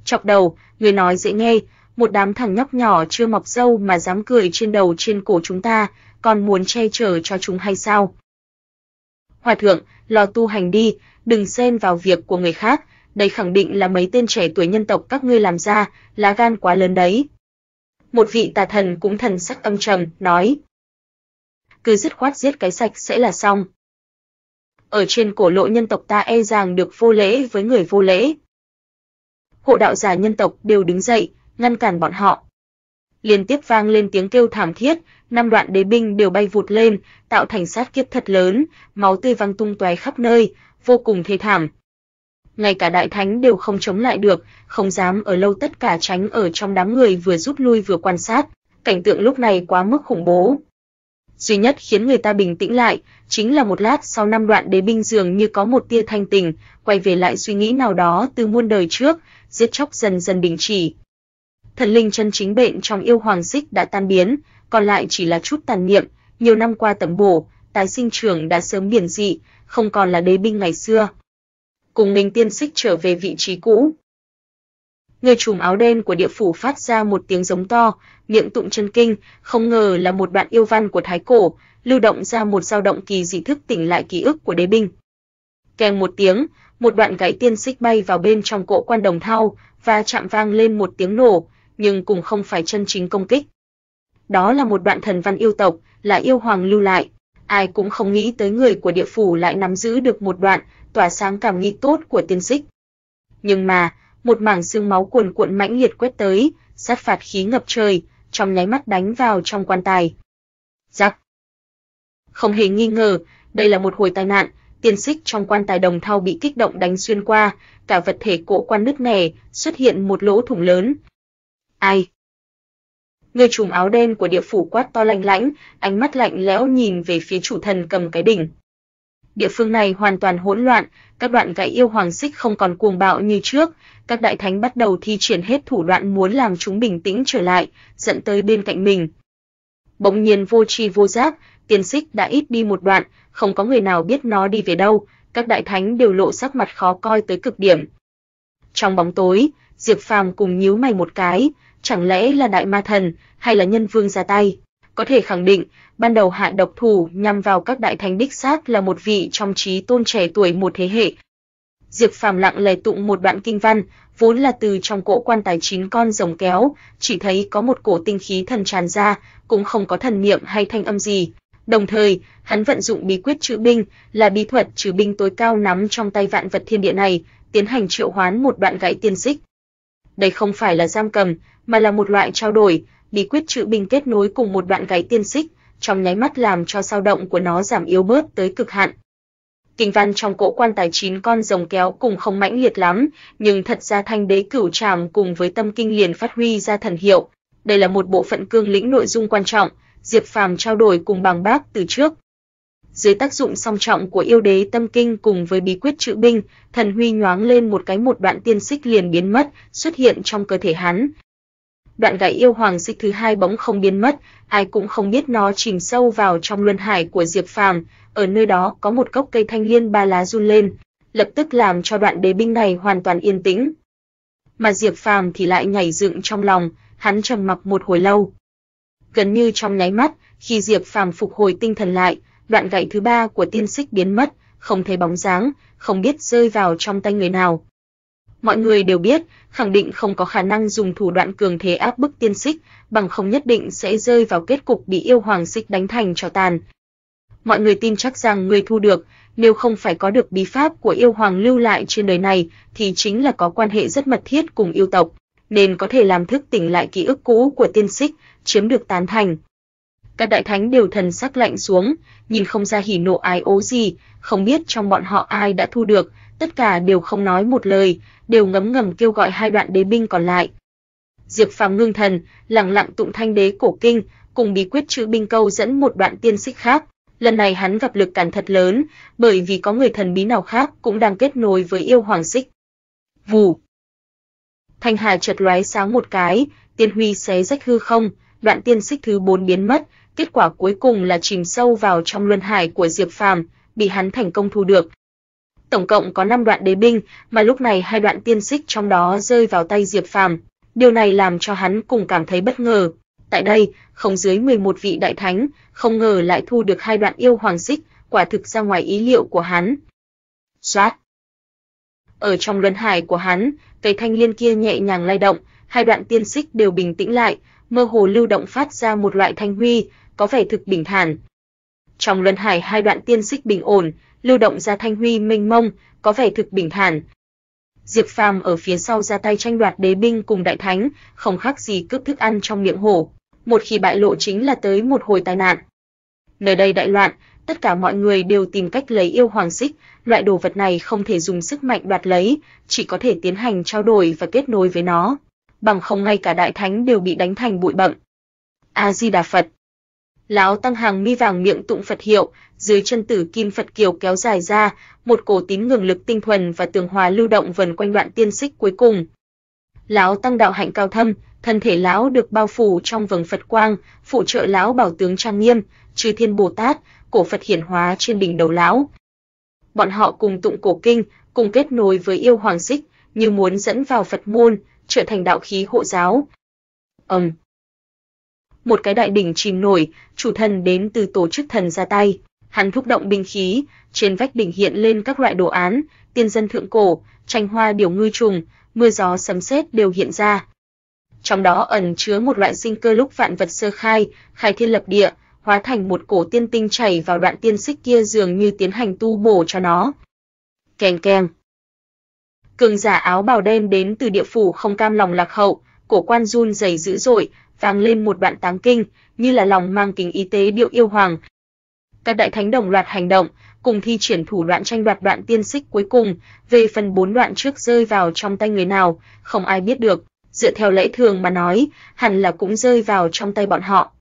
Chọc đầu, người nói dễ nghe, một đám thằng nhóc nhỏ chưa mọc râu mà dám cười trên đầu trên cổ chúng ta, còn muốn che chở cho chúng hay sao? Hòa thượng, lo tu hành đi, đừng xen vào việc của người khác, đây khẳng định là mấy tên trẻ tuổi nhân tộc các ngươi làm ra, lá gan quá lớn đấy. Một vị tà thần cũng thần sắc âm trầm, nói. Cứ dứt khoát giết cái sạch sẽ là xong. Ở trên cổ lộ nhân tộc ta e rằng được vô lễ với người vô lễ. Hộ đạo giả nhân tộc đều đứng dậy, ngăn cản bọn họ liên tiếp vang lên tiếng kêu thảm thiết, năm đoạn đế binh đều bay vụt lên, tạo thành sát kiếp thật lớn, máu tươi văng tung tóe khắp nơi, vô cùng thê thảm. Ngay cả đại thánh đều không chống lại được, không dám ở lâu tất cả tránh ở trong đám người vừa rút lui vừa quan sát, cảnh tượng lúc này quá mức khủng bố. Duy nhất khiến người ta bình tĩnh lại chính là một lát sau năm đoạn đế binh dường như có một tia thanh tình, quay về lại suy nghĩ nào đó từ muôn đời trước, giết chóc dần dần đình chỉ, thần linh chân chính bệnh trong yêu hoàng xích đã tan biến, còn lại chỉ là chút tàn niệm, nhiều năm qua tầm bổ, tái sinh trưởng đã sớm biển dị, không còn là đế binh ngày xưa. Cùng mình tiên xích trở về vị trí cũ. Người trùm áo đen của địa phủ phát ra một tiếng giống to, miệng tụng chân kinh, không ngờ là một đoạn yêu văn của thái cổ, lưu động ra một dao động kỳ dị thức tỉnh lại ký ức của đế binh. Kèn một tiếng, một đoạn gãy tiên xích bay vào bên trong cỗ quan đồng thau và chạm vang lên một tiếng nổ, nhưng cũng không phải chân chính công kích. Đó là một đoạn thần văn yêu tộc, là yêu hoàng lưu lại, ai cũng không nghĩ tới người của địa phủ lại nắm giữ được một đoạn tỏa sáng cảm nghi tốt của tiên dịch. Nhưng mà, một mảng xương máu cuồn cuộn mãnh liệt quét tới, sát phạt khí ngập trời, trong nháy mắt đánh vào trong quan tài. Rắc. Không hề nghi ngờ, đây là một hồi tai nạn, tiên dịch trong quan tài đồng thau bị kích động đánh xuyên qua, cả vật thể cổ quan nứt nẻ, xuất hiện một lỗ thủng lớn, Ai? Người trùm áo đen của địa phủ quát to lạnh lãnh, ánh mắt lạnh lẽo nhìn về phía chủ thần cầm cái đỉnh. Địa phương này hoàn toàn hỗn loạn, các đoạn gãy yêu hoàng xích không còn cuồng bạo như trước, các đại thánh bắt đầu thi triển hết thủ đoạn muốn làm chúng bình tĩnh trở lại, dẫn tới bên cạnh mình. Bỗng nhiên vô tri vô giác, tiền xích đã ít đi một đoạn, không có người nào biết nó đi về đâu, các đại thánh đều lộ sắc mặt khó coi tới cực điểm. Trong bóng tối, Diệp Phàm cùng nhíu mày một cái, chẳng lẽ là đại ma thần hay là nhân vương ra tay? Có thể khẳng định, ban đầu hạ độc thủ nhằm vào các đại thánh đích xác là một vị trong trí tôn trẻ tuổi một thế hệ. Diệp Phàm lặng lề tụng một đoạn kinh văn, vốn là từ trong cỗ quan tài chín con rồng kéo, chỉ thấy có một cổ tinh khí thần tràn ra, cũng không có thần niệm hay thanh âm gì. Đồng thời, hắn vận dụng bí quyết trữ binh, là bí thuật trữ binh tối cao nắm trong tay vạn vật thiên địa này, tiến hành triệu hoán một đoạn gãy tiên xích. Đây không phải là giam cầm, mà là một loại trao đổi, bí quyết chữ binh kết nối cùng một đoạn gáy tiên xích, trong nháy mắt làm cho dao động của nó giảm yếu bớt tới cực hạn. Kinh văn trong cỗ quan tài chín con rồng kéo cùng không mãnh liệt lắm, nhưng thật ra thanh đế cửu tràm cùng với tâm kinh liền phát huy ra thần hiệu. Đây là một bộ phận cương lĩnh nội dung quan trọng, Diệp Phàm trao đổi cùng bằng bác từ trước, dưới tác dụng song trọng của yêu đế tâm kinh cùng với bí quyết trữ binh, thần huy nhoáng lên một cái một đoạn tiên xích liền biến mất, xuất hiện trong cơ thể hắn. Đoạn gãy yêu hoàng xích thứ hai bỗng không biến mất, ai cũng không biết nó chìm sâu vào trong luân hải của Diệp Phàm, ở nơi đó có một gốc cây thanh liên ba lá run lên, lập tức làm cho đoạn đế binh này hoàn toàn yên tĩnh. Mà Diệp Phàm thì lại nhảy dựng trong lòng, hắn trầm mặc một hồi lâu. Gần như trong nháy mắt, khi Diệp Phàm phục hồi tinh thần lại, đoạn gậy thứ ba của tiên xích biến mất, không thấy bóng dáng, không biết rơi vào trong tay người nào. Mọi người đều biết, khẳng định không có khả năng dùng thủ đoạn cường thế áp bức tiên xích, bằng không nhất định sẽ rơi vào kết cục bị yêu hoàng xích đánh thành cho tàn. Mọi người tin chắc rằng người thu được, nếu không phải có được bí pháp của yêu hoàng lưu lại trên đời này, thì chính là có quan hệ rất mật thiết cùng yêu tộc, nên có thể làm thức tỉnh lại ký ức cũ của tiên xích, chiếm được tán thành. Các đại thánh đều thần sắc lạnh xuống, nhìn không ra hỉ nộ ai ố gì, không biết trong bọn họ ai đã thu được, tất cả đều không nói một lời, đều ngấm ngầm kêu gọi hai đoạn đế binh còn lại. Diệp Phàm ngưng thần, lặng lặng tụng thanh đế cổ kinh, cùng bí quyết chữ binh câu dẫn một đoạn tiên xích khác. Lần này hắn gặp lực cản thật lớn, bởi vì có người thần bí nào khác cũng đang kết nối với yêu hoàng xích. Vù. Thanh hà chợt lóe sáng một cái, tiên huy xé rách hư không, đoạn tiên xích thứ bốn biến mất, kết quả cuối cùng là chìm sâu vào trong luân hải của Diệp Phàm, bị hắn thành công thu được. Tổng cộng có 5 đoạn đế binh, mà lúc này hai đoạn tiên xích trong đó rơi vào tay Diệp Phàm, điều này làm cho hắn cùng cảm thấy bất ngờ. Tại đây, không dưới 11 vị đại thánh, không ngờ lại thu được hai đoạn yêu hoàng xích, quả thực ra ngoài ý liệu của hắn. Soát. Ở trong luân hải của hắn, cây thanh liên kia nhẹ nhàng lay động, hai đoạn tiên xích đều bình tĩnh lại, mơ hồ lưu động phát ra một loại thanh huy, có vẻ thực bình thản. Trong luân hải hai đoạn tiên xích bình ổn, lưu động ra thanh huy mênh mông, có vẻ thực bình thản. Diệp Phàm ở phía sau ra tay tranh đoạt đế binh cùng đại thánh, không khác gì cướp thức ăn trong miệng hổ, một khi bại lộ chính là tới một hồi tai nạn. Nơi đây đại loạn, tất cả mọi người đều tìm cách lấy yêu hoàng xích, loại đồ vật này không thể dùng sức mạnh đoạt lấy, chỉ có thể tiến hành trao đổi và kết nối với nó, bằng không ngay cả đại thánh đều bị đánh thành bụi bặm. A Di Đà Phật Lão tăng hàng mi vàng miệng tụng Phật hiệu, dưới chân tử kim Phật kiều kéo dài ra, một cổ tím ngừng lực tinh thuần và tường hòa lưu động vần quanh đoạn tiên xích cuối cùng. Lão tăng đạo hạnh cao thâm, thân thể lão được bao phủ trong vầng Phật quang, phụ trợ lão bảo tướng trang nghiêm, chư thiên Bồ Tát, cổ Phật hiển hóa trên đỉnh đầu lão. Bọn họ cùng tụng cổ kinh, cùng kết nối với yêu hoàng xích, như muốn dẫn vào Phật môn, trở thành đạo khí hộ giáo. Ầm, ừ, một cái đại đỉnh chìm nổi, chủ thần đến từ tổ chức thần ra tay. Hắn thúc động binh khí, trên vách đỉnh hiện lên các loại đồ án, tiên dân thượng cổ, tranh hoa điều ngư trùng, mưa gió sấm sét đều hiện ra. Trong đó ẩn chứa một loại sinh cơ lúc vạn vật sơ khai, khai thiên lập địa, hóa thành một cổ tiên tinh chảy vào đoạn tiên xích kia dường như tiến hành tu bổ cho nó. Keng keng. Cường giả áo bào đen đến từ địa phủ không cam lòng lạc hậu, cổ quan run rẩy dữ dội, vang lên một đoạn táng kinh, như là lòng mang kính y tế điệu yêu hoàng. Các đại thánh đồng loạt hành động, cùng thi triển thủ đoạn tranh đoạt đoạn tiên xích cuối cùng, về phần bốn đoạn trước rơi vào trong tay người nào, không ai biết được, dựa theo lễ thường mà nói, hẳn là cũng rơi vào trong tay bọn họ.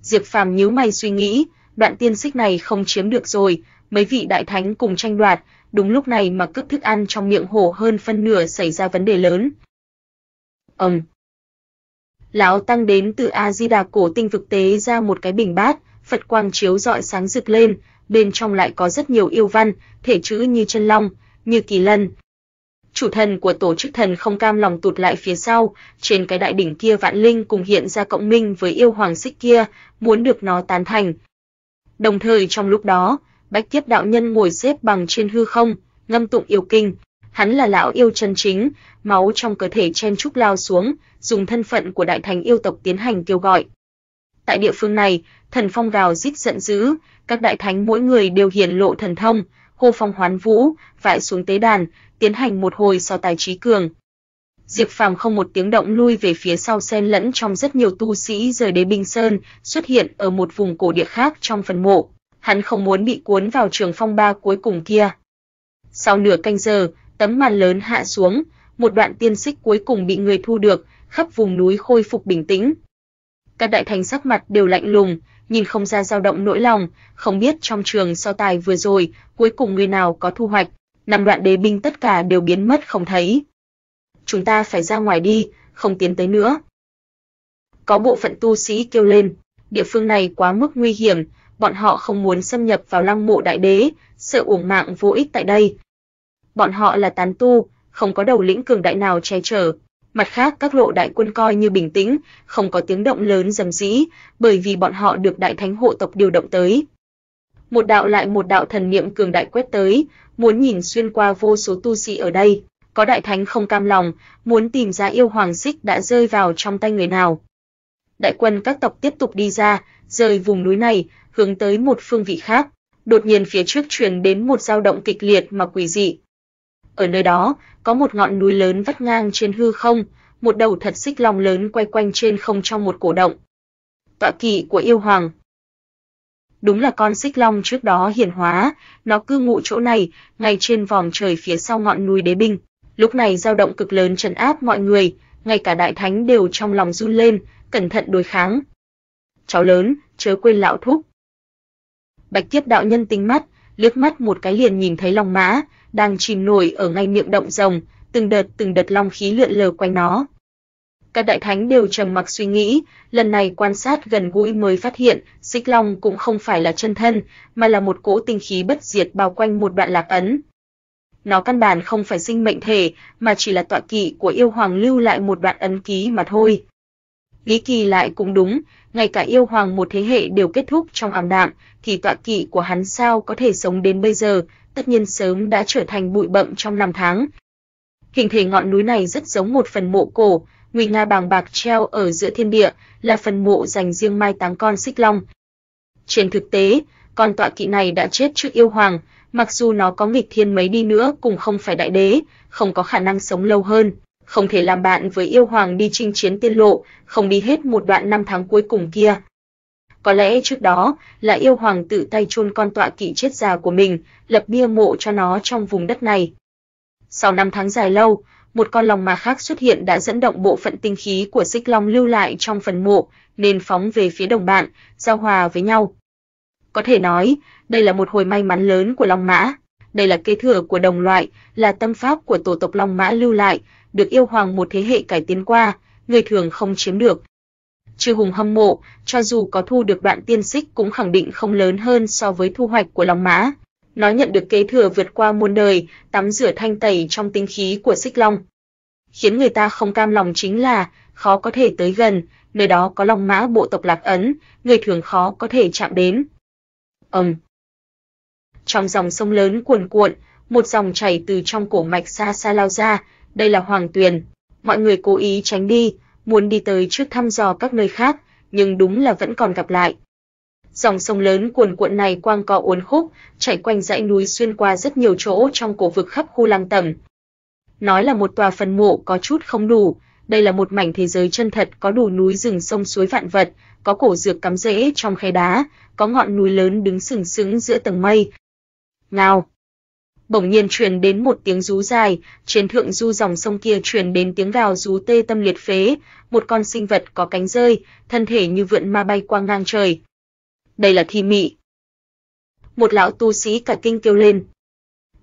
Diệp Phàm nhíu mày suy nghĩ, đoạn tiên xích này không chiếm được rồi, mấy vị đại thánh cùng tranh đoạt, đúng lúc này mà cướp thức ăn trong miệng hổ hơn phân nửa xảy ra vấn đề lớn. Ầm, ừ, lão tăng đến từ A Di Đà cổ tinh thực tế ra một cái bình bát, Phật quang chiếu rọi sáng rực lên, bên trong lại có rất nhiều yêu văn, thể chữ như chân long, như kỳ lân. Chủ thần của tổ chức thần không cam lòng tụt lại phía sau, trên cái đại đỉnh kia vạn linh cùng hiện ra cộng minh với yêu hoàng xích kia, muốn được nó tán thành. Đồng thời trong lúc đó, Bách tiếp đạo nhân ngồi xếp bằng trên hư không, ngâm tụng yêu kinh hắn là lão yêu chân chính, máu trong cơ thể chen trúc lao xuống, dùng thân phận của đại thành yêu tộc tiến hành kêu gọi. Tại địa phương này, thần phong gào rít giận dữ, các đại thánh mỗi người đều hiển lộ thần thông, hô phong hoán vũ, vại xuống tế đàn, tiến hành một hồi so tài trí cường. Diệp Phàm không một tiếng động lui về phía sau xen lẫn trong rất nhiều tu sĩ rời đế binh sơn, xuất hiện ở một vùng cổ địa khác trong phần mộ. Hắn không muốn bị cuốn vào trường phong ba cuối cùng kia. Sau nửa canh giờ, tấm màn lớn hạ xuống, một đoạn tiên xích cuối cùng bị người thu được, khắp vùng núi khôi phục bình tĩnh. Các đại thành sắc mặt đều lạnh lùng, nhìn không ra dao động nỗi lòng, không biết trong trường so tài vừa rồi, cuối cùng người nào có thu hoạch, năm đoạn đế binh tất cả đều biến mất không thấy. Chúng ta phải ra ngoài đi, không tiến tới nữa. Có bộ phận tu sĩ kêu lên, địa phương này quá mức nguy hiểm, bọn họ không muốn xâm nhập vào lăng mộ đại đế, sợ uổng mạng vô ích tại đây, bọn họ là tán tu, không có đầu lĩnh cường đại nào che chở. Mặt khác, các lộ đại quân coi như bình tĩnh, không có tiếng động lớn rầm rĩ, bởi vì bọn họ được đại thánh hộ tộc điều động tới. Một đạo lại một đạo thần niệm cường đại quét tới, muốn nhìn xuyên qua vô số tu sĩ ở đây. Có đại thánh không cam lòng, muốn tìm ra yêu hoàng xích đã rơi vào trong tay người nào. Đại quân các tộc tiếp tục đi ra, rời vùng núi này, hướng tới một phương vị khác. Đột nhiên phía trước truyền đến một dao động kịch liệt mà quỷ dị, ở nơi đó, có một ngọn núi lớn vắt ngang trên hư không, một đầu thật xích long lớn quay quanh trên không trong một cổ động. Tọa kỵ của yêu hoàng. Đúng là con xích long trước đó hiển hóa, nó cư ngụ chỗ này, ngay trên vòng trời phía sau ngọn núi đế binh. Lúc này dao động cực lớn trấn áp mọi người, ngay cả đại thánh đều trong lòng run lên, cẩn thận đối kháng. Cháu lớn, chớ quên lão thúc. Bạch Kiếp đạo nhân tính mắt, liếc mắt một cái liền nhìn thấy Long Mã, đang chìm nổi ở ngay miệng động rồng, từng đợt từng đợt long khí lượn lờ quanh nó. Các đại thánh đều trầm mặc suy nghĩ, lần này quan sát gần gũi mới phát hiện, Xích Long cũng không phải là chân thân, mà là một cỗ tinh khí bất diệt bao quanh một đoạn lạc ấn. Nó căn bản không phải sinh mệnh thể, mà chỉ là tọa kỵ của yêu hoàng lưu lại một đoạn ấn ký mà thôi. Lý Kỳ lại cũng đúng, ngay cả yêu hoàng một thế hệ đều kết thúc trong ảm đạm, thì tọa kỵ của hắn sao có thể sống đến bây giờ, tất nhiên sớm đã trở thành bụi bặm trong năm tháng. Hình thể ngọn núi này rất giống một phần mộ cổ, nguy nga bàng bạc treo ở giữa thiên địa, là phần mộ dành riêng mai táng con xích long. Trên thực tế, con tọa kỵ này đã chết trước yêu hoàng, mặc dù nó có nghịch thiên mấy đi nữa cũng không phải đại đế, không có khả năng sống lâu hơn, không thể làm bạn với yêu hoàng đi chinh chiến tiên lộ, không đi hết một đoạn năm tháng cuối cùng kia có lẽ trước đó là yêu hoàng tự tay chôn con tọa kỵ chết già của mình, lập bia mộ cho nó trong vùng đất này. Sau năm tháng dài lâu, một con lòng mà khác xuất hiện đã dẫn động bộ phận tinh khí của xích long lưu lại trong phần mộ, nên phóng về phía đồng bạn, giao hòa với nhau. Có thể nói, đây là một hồi may mắn lớn của long mã. Đây là kế thừa của đồng loại, là tâm pháp của tổ tộc long mã lưu lại, được yêu hoàng một thế hệ cải tiến qua, người thường không chiếm được, chưa hùng hâm mộ, cho dù có thu được đoạn tiên xích cũng khẳng định không lớn hơn so với thu hoạch của Long Mã. Nó nhận được kế thừa vượt qua muôn đời, tắm rửa thanh tẩy trong tinh khí của xích long. Khiến người ta không cam lòng chính là khó có thể tới gần, nơi đó có Long Mã bộ tộc lạc ấn, người thường khó có thể chạm đến. Ầm. Trong dòng sông lớn cuồn cuộn, một dòng chảy từ trong cổ mạch xa xa lao ra, đây là Hoàng Tuyền. Mọi người cố ý tránh đi, muốn đi tới trước thăm dò các nơi khác, nhưng đúng là vẫn còn gặp lại. Dòng sông lớn cuồn cuộn này quang co uốn khúc, chảy quanh dãy núi xuyên qua rất nhiều chỗ trong cổ vực khắp khu lăng tẩm. Nói là một tòa phần mộ có chút không đủ, đây là một mảnh thế giới chân thật có đủ núi rừng sông suối vạn vật, có cổ dược cắm rễ trong khe đá, có ngọn núi lớn đứng sừng sững giữa tầng mây. Ngao bỗng nhiên truyền đến một tiếng rú dài, trên thượng du dòng sông kia truyền đến tiếng gào rú tê tâm liệt phế, một con sinh vật có cánh rơi, thân thể như vượn ma bay qua ngang trời. Đây là thi mị. Một lão tu sĩ cả kinh kêu lên.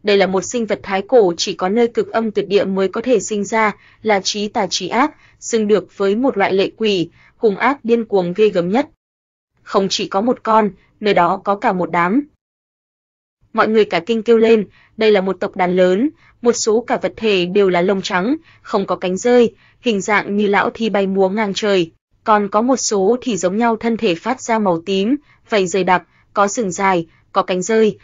Đây là một sinh vật thái cổ chỉ có nơi cực âm tuyệt địa mới có thể sinh ra, là trí tà trí ác, xưng được với một loại lệ quỷ, hung ác điên cuồng ghê gớm nhất. Không chỉ có một con, nơi đó có cả một đám mọi người cả kinh kêu lên, đây là một tộc đàn lớn, một số cả vật thể đều là lông trắng, không có cánh rơi, hình dạng như lão thi bay múa ngang trời, còn có một số thì giống nhau thân thể phát ra màu tím, vảy dày đặc, có sừng dài, có cánh rơi.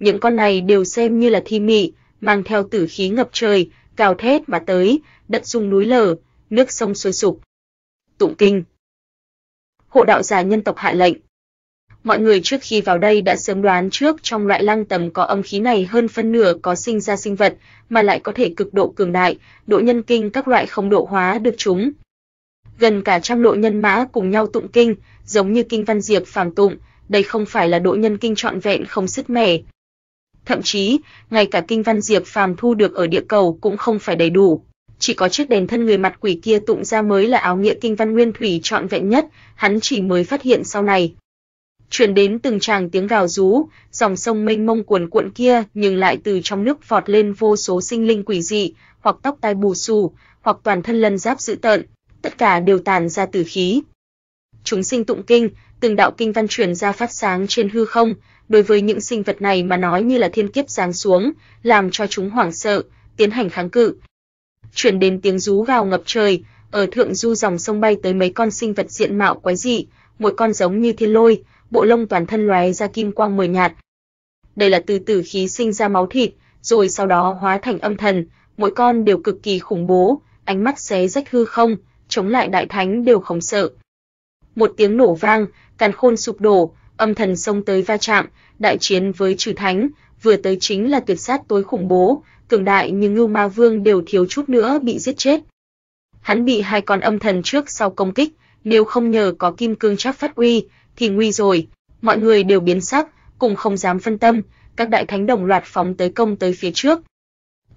Những con này đều xem như là thi mị, mang theo tử khí ngập trời, cào thét mà tới, đất rung núi lở, nước sông sôi sục. Tụng kinh. Hộ đạo giả nhân tộc hạ lệnh, Mọi người trước khi vào đây đã sớm đoán trước trong loại lăng tầm có âm khí này hơn phân nửa có sinh ra sinh vật mà lại có thể cực độ cường đại, độ nhân kinh các loại không độ hóa được chúng. Gần cả trăm độ nhân mã cùng nhau tụng kinh, giống như kinh văn diệp phàm tụng, đây không phải là độ nhân kinh trọn vẹn không sứt mẻ. Thậm chí, ngay cả kinh văn diệp phàm thu được ở địa cầu cũng không phải đầy đủ, chỉ có chiếc đèn thân người mặt quỷ kia tụng ra mới là áo nghĩa kinh văn nguyên thủy trọn vẹn nhất, hắn chỉ mới phát hiện sau này truyền đến từng tràng tiếng gào rú, dòng sông mênh mông cuồn cuộn kia nhưng lại từ trong nước phọt lên vô số sinh linh quỷ dị, hoặc tóc tai bù xù, hoặc toàn thân lân giáp dữ tợn, tất cả đều tàn ra tử khí. Chúng sinh tụng kinh, từng đạo kinh văn truyền ra phát sáng trên hư không, đối với những sinh vật này mà nói như là thiên kiếp giáng xuống, làm cho chúng hoảng sợ, tiến hành kháng cự. Truyền đến tiếng rú gào ngập trời, ở thượng du dòng sông bay tới mấy con sinh vật diện mạo quái dị, một con giống như thiên lôi, bộ lông toàn thân lóe ra kim quang mờ nhạt. Đây là từ tử khí sinh ra máu thịt, rồi sau đó hóa thành âm thần, mỗi con đều cực kỳ khủng bố, ánh mắt xé rách hư không, chống lại đại thánh đều không sợ. Một tiếng nổ vang, càn khôn sụp đổ, âm thần xông tới va chạm, đại chiến với trừ thánh, vừa tới chính là tuyệt sát tối khủng bố, cường đại như Ngưu Ma Vương đều thiếu chút nữa bị giết chết. Hắn bị hai con âm thần trước sau công kích, nếu không nhờ có kim cương chắc phát uy, thì nguy rồi. Mọi người đều biến sắc, cùng không dám phân tâm, các đại thánh đồng loạt phóng tới công tới phía trước.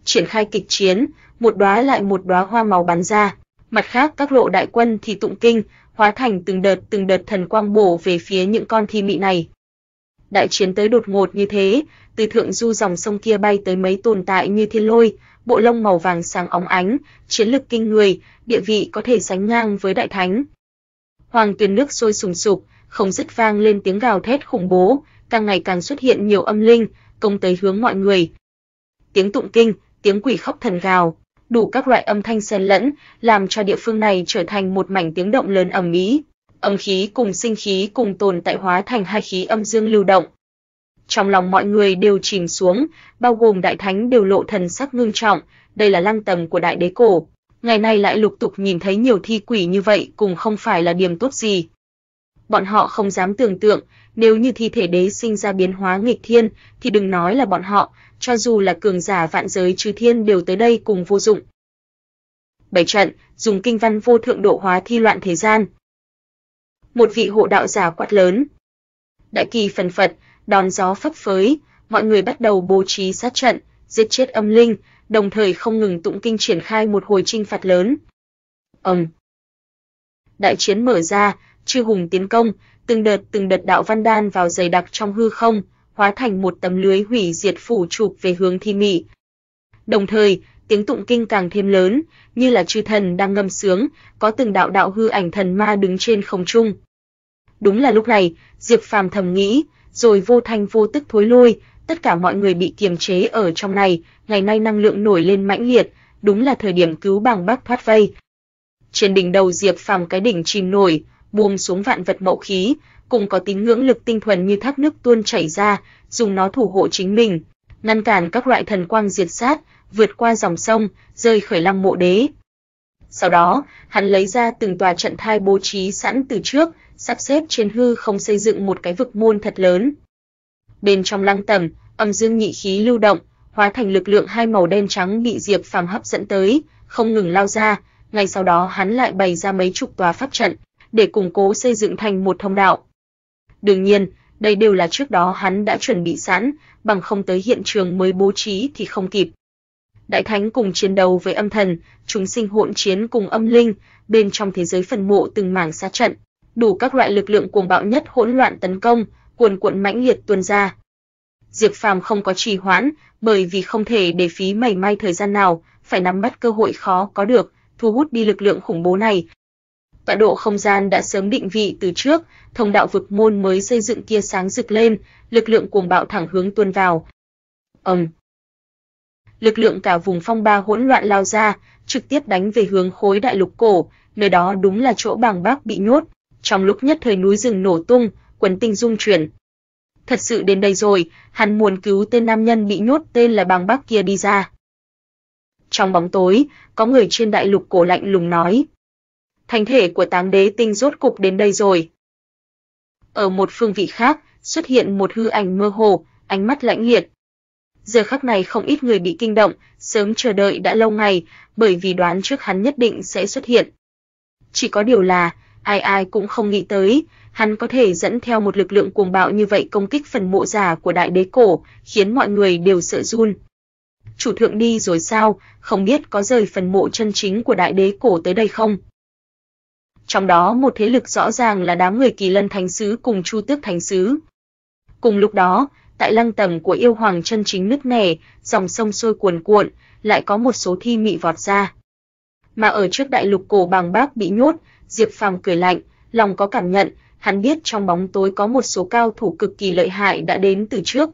Triển khai kịch chiến, một đóa lại một đóa hoa màu bắn ra. Mặt khác các lộ đại quân thì tụng kinh, hóa thành từng đợt từng đợt thần quang bổ về phía những con thi mị này. Đại chiến tới đột ngột như thế, từ thượng du dòng sông kia bay tới mấy tồn tại như thiên lôi, bộ lông màu vàng sáng óng ánh, chiến lực kinh người, địa vị có thể sánh ngang với đại thánh. Hoàng tuyền nước sôi sùng sục, không dứt vang lên tiếng gào thét khủng bố, càng ngày càng xuất hiện nhiều âm linh, công tới hướng mọi người. Tiếng tụng kinh, tiếng quỷ khóc thần gào, đủ các loại âm thanh xen lẫn, làm cho địa phương này trở thành một mảnh tiếng động lớn ầm ĩ. Âm khí cùng sinh khí cùng tồn tại hóa thành hai khí âm dương lưu động. Trong lòng mọi người đều chìm xuống, bao gồm đại thánh đều lộ thần sắc ngưng trọng, đây là lăng tầm của đại đế cổ. Ngày nay lại lục tục nhìn thấy nhiều thi quỷ như vậy cũng không phải là điểm tốt gì, bọn họ không dám tưởng tượng, nếu như thi thể đế sinh ra biến hóa nghịch thiên, thì đừng nói là bọn họ, cho dù là cường giả vạn giới trừ thiên đều tới đây cùng vô dụng. Bảy trận, dùng kinh văn vô thượng độ hóa thi loạn thế gian. Một vị hộ đạo giả quát lớn. Đại kỳ phần phật, đón gió phấp phới, mọi người bắt đầu bố trí sát trận, giết chết âm linh, đồng thời không ngừng tụng kinh triển khai một hồi trinh phạt lớn. Ầm. Đại chiến mở ra, chư hùng tiến công, từng đợt từng đợt đạo văn đan vào dày đặc trong hư không, hóa thành một tấm lưới hủy diệt phủ chụp về hướng Thi Mị. Đồng thời, tiếng tụng kinh càng thêm lớn, như là chư thần đang ngâm sướng, có từng đạo đạo hư ảnh thần ma đứng trên không trung. Đúng là lúc này, Diệp Phàm thầm nghĩ, rồi vô thanh vô tức thối lui, tất cả mọi người bị kiềm chế ở trong này, ngày nay năng lượng nổi lên mãnh liệt, đúng là thời điểm cứu bằng Bắc thoát vây. Trên đỉnh đầu Diệp Phàm cái đỉnh chìm nổi, buông xuống vạn vật mậu khí, cùng có tính ngưỡng lực tinh thuần như thác nước tuôn chảy ra, dùng nó thủ hộ chính mình, ngăn cản các loại thần quang diệt sát, vượt qua dòng sông, rơi khỏi lăng mộ đế. Sau đó, hắn lấy ra từng tòa trận thai bố trí sẵn từ trước, sắp xếp trên hư không xây dựng một cái vực môn thật lớn. Bên trong lăng tầm, âm dương nhị khí lưu động, hóa thành lực lượng hai màu đen trắng bị Diệp Phàm hấp dẫn tới, không ngừng lao ra, ngay sau đó hắn lại bày ra mấy chục tòa pháp trận, để củng cố xây dựng thành một thông đạo. Đương nhiên, đây đều là trước đó hắn đã chuẩn bị sẵn, bằng không tới hiện trường mới bố trí thì không kịp. Đại thánh cùng chiến đấu với âm thần, chúng sinh hỗn chiến cùng âm linh, bên trong thế giới phần mộ từng mảng xa trận, đủ các loại lực lượng cuồng bạo nhất hỗn loạn tấn công, cuồn cuộn mãnh liệt tuôn ra. Diệp Phàm không có trì hoãn, bởi vì không thể để phí mảy may thời gian nào, phải nắm bắt cơ hội khó có được, thu hút đi lực lượng khủng bố này, tọa độ không gian đã sớm định vị từ trước, thông đạo vực môn mới xây dựng kia sáng rực lên, lực lượng cuồng bạo thẳng hướng tuôn vào. Ầm. Lực lượng cả vùng phong ba hỗn loạn lao ra, trực tiếp đánh về hướng khối đại lục cổ, nơi đó đúng là chỗ bàng bác bị nhốt. Trong lúc nhất thời núi rừng nổ tung, quần tinh dung chuyển. Thật sự đến đây rồi, hắn muốn cứu tên nam nhân bị nhốt tên là bàng bác kia đi ra. Trong bóng tối, có người trên đại lục cổ lạnh lùng nói, thành thể của táng đế tinh rốt cục đến đây rồi. Ở một phương vị khác, xuất hiện một hư ảnh mơ hồ, ánh mắt lãnh liệt. Giờ khắc này không ít người bị kinh động, sớm chờ đợi đã lâu ngày, bởi vì đoán trước hắn nhất định sẽ xuất hiện. Chỉ có điều là, ai ai cũng không nghĩ tới, hắn có thể dẫn theo một lực lượng cuồng bạo như vậy công kích phần mộ giả của đại đế cổ, khiến mọi người đều sợ run. Chủ thượng đi rồi sao, không biết có rời phần mộ chân chính của đại đế cổ tới đây không? trong đó một thế lực rõ ràng là đám người Kỳ Lân Thánh sứ cùng Chu Tước Thánh sứ. Cùng lúc đó, tại lăng tầm của yêu hoàng chân chính nứt nẻ, dòng sông sôi cuồn cuộn, lại có một số thi mị vọt ra. Mà ở trước đại lục cổ bàng bác bị nhốt, Diệp Phàm cười lạnh, lòng có cảm nhận, hắn biết trong bóng tối có một số cao thủ cực kỳ lợi hại đã đến từ trước,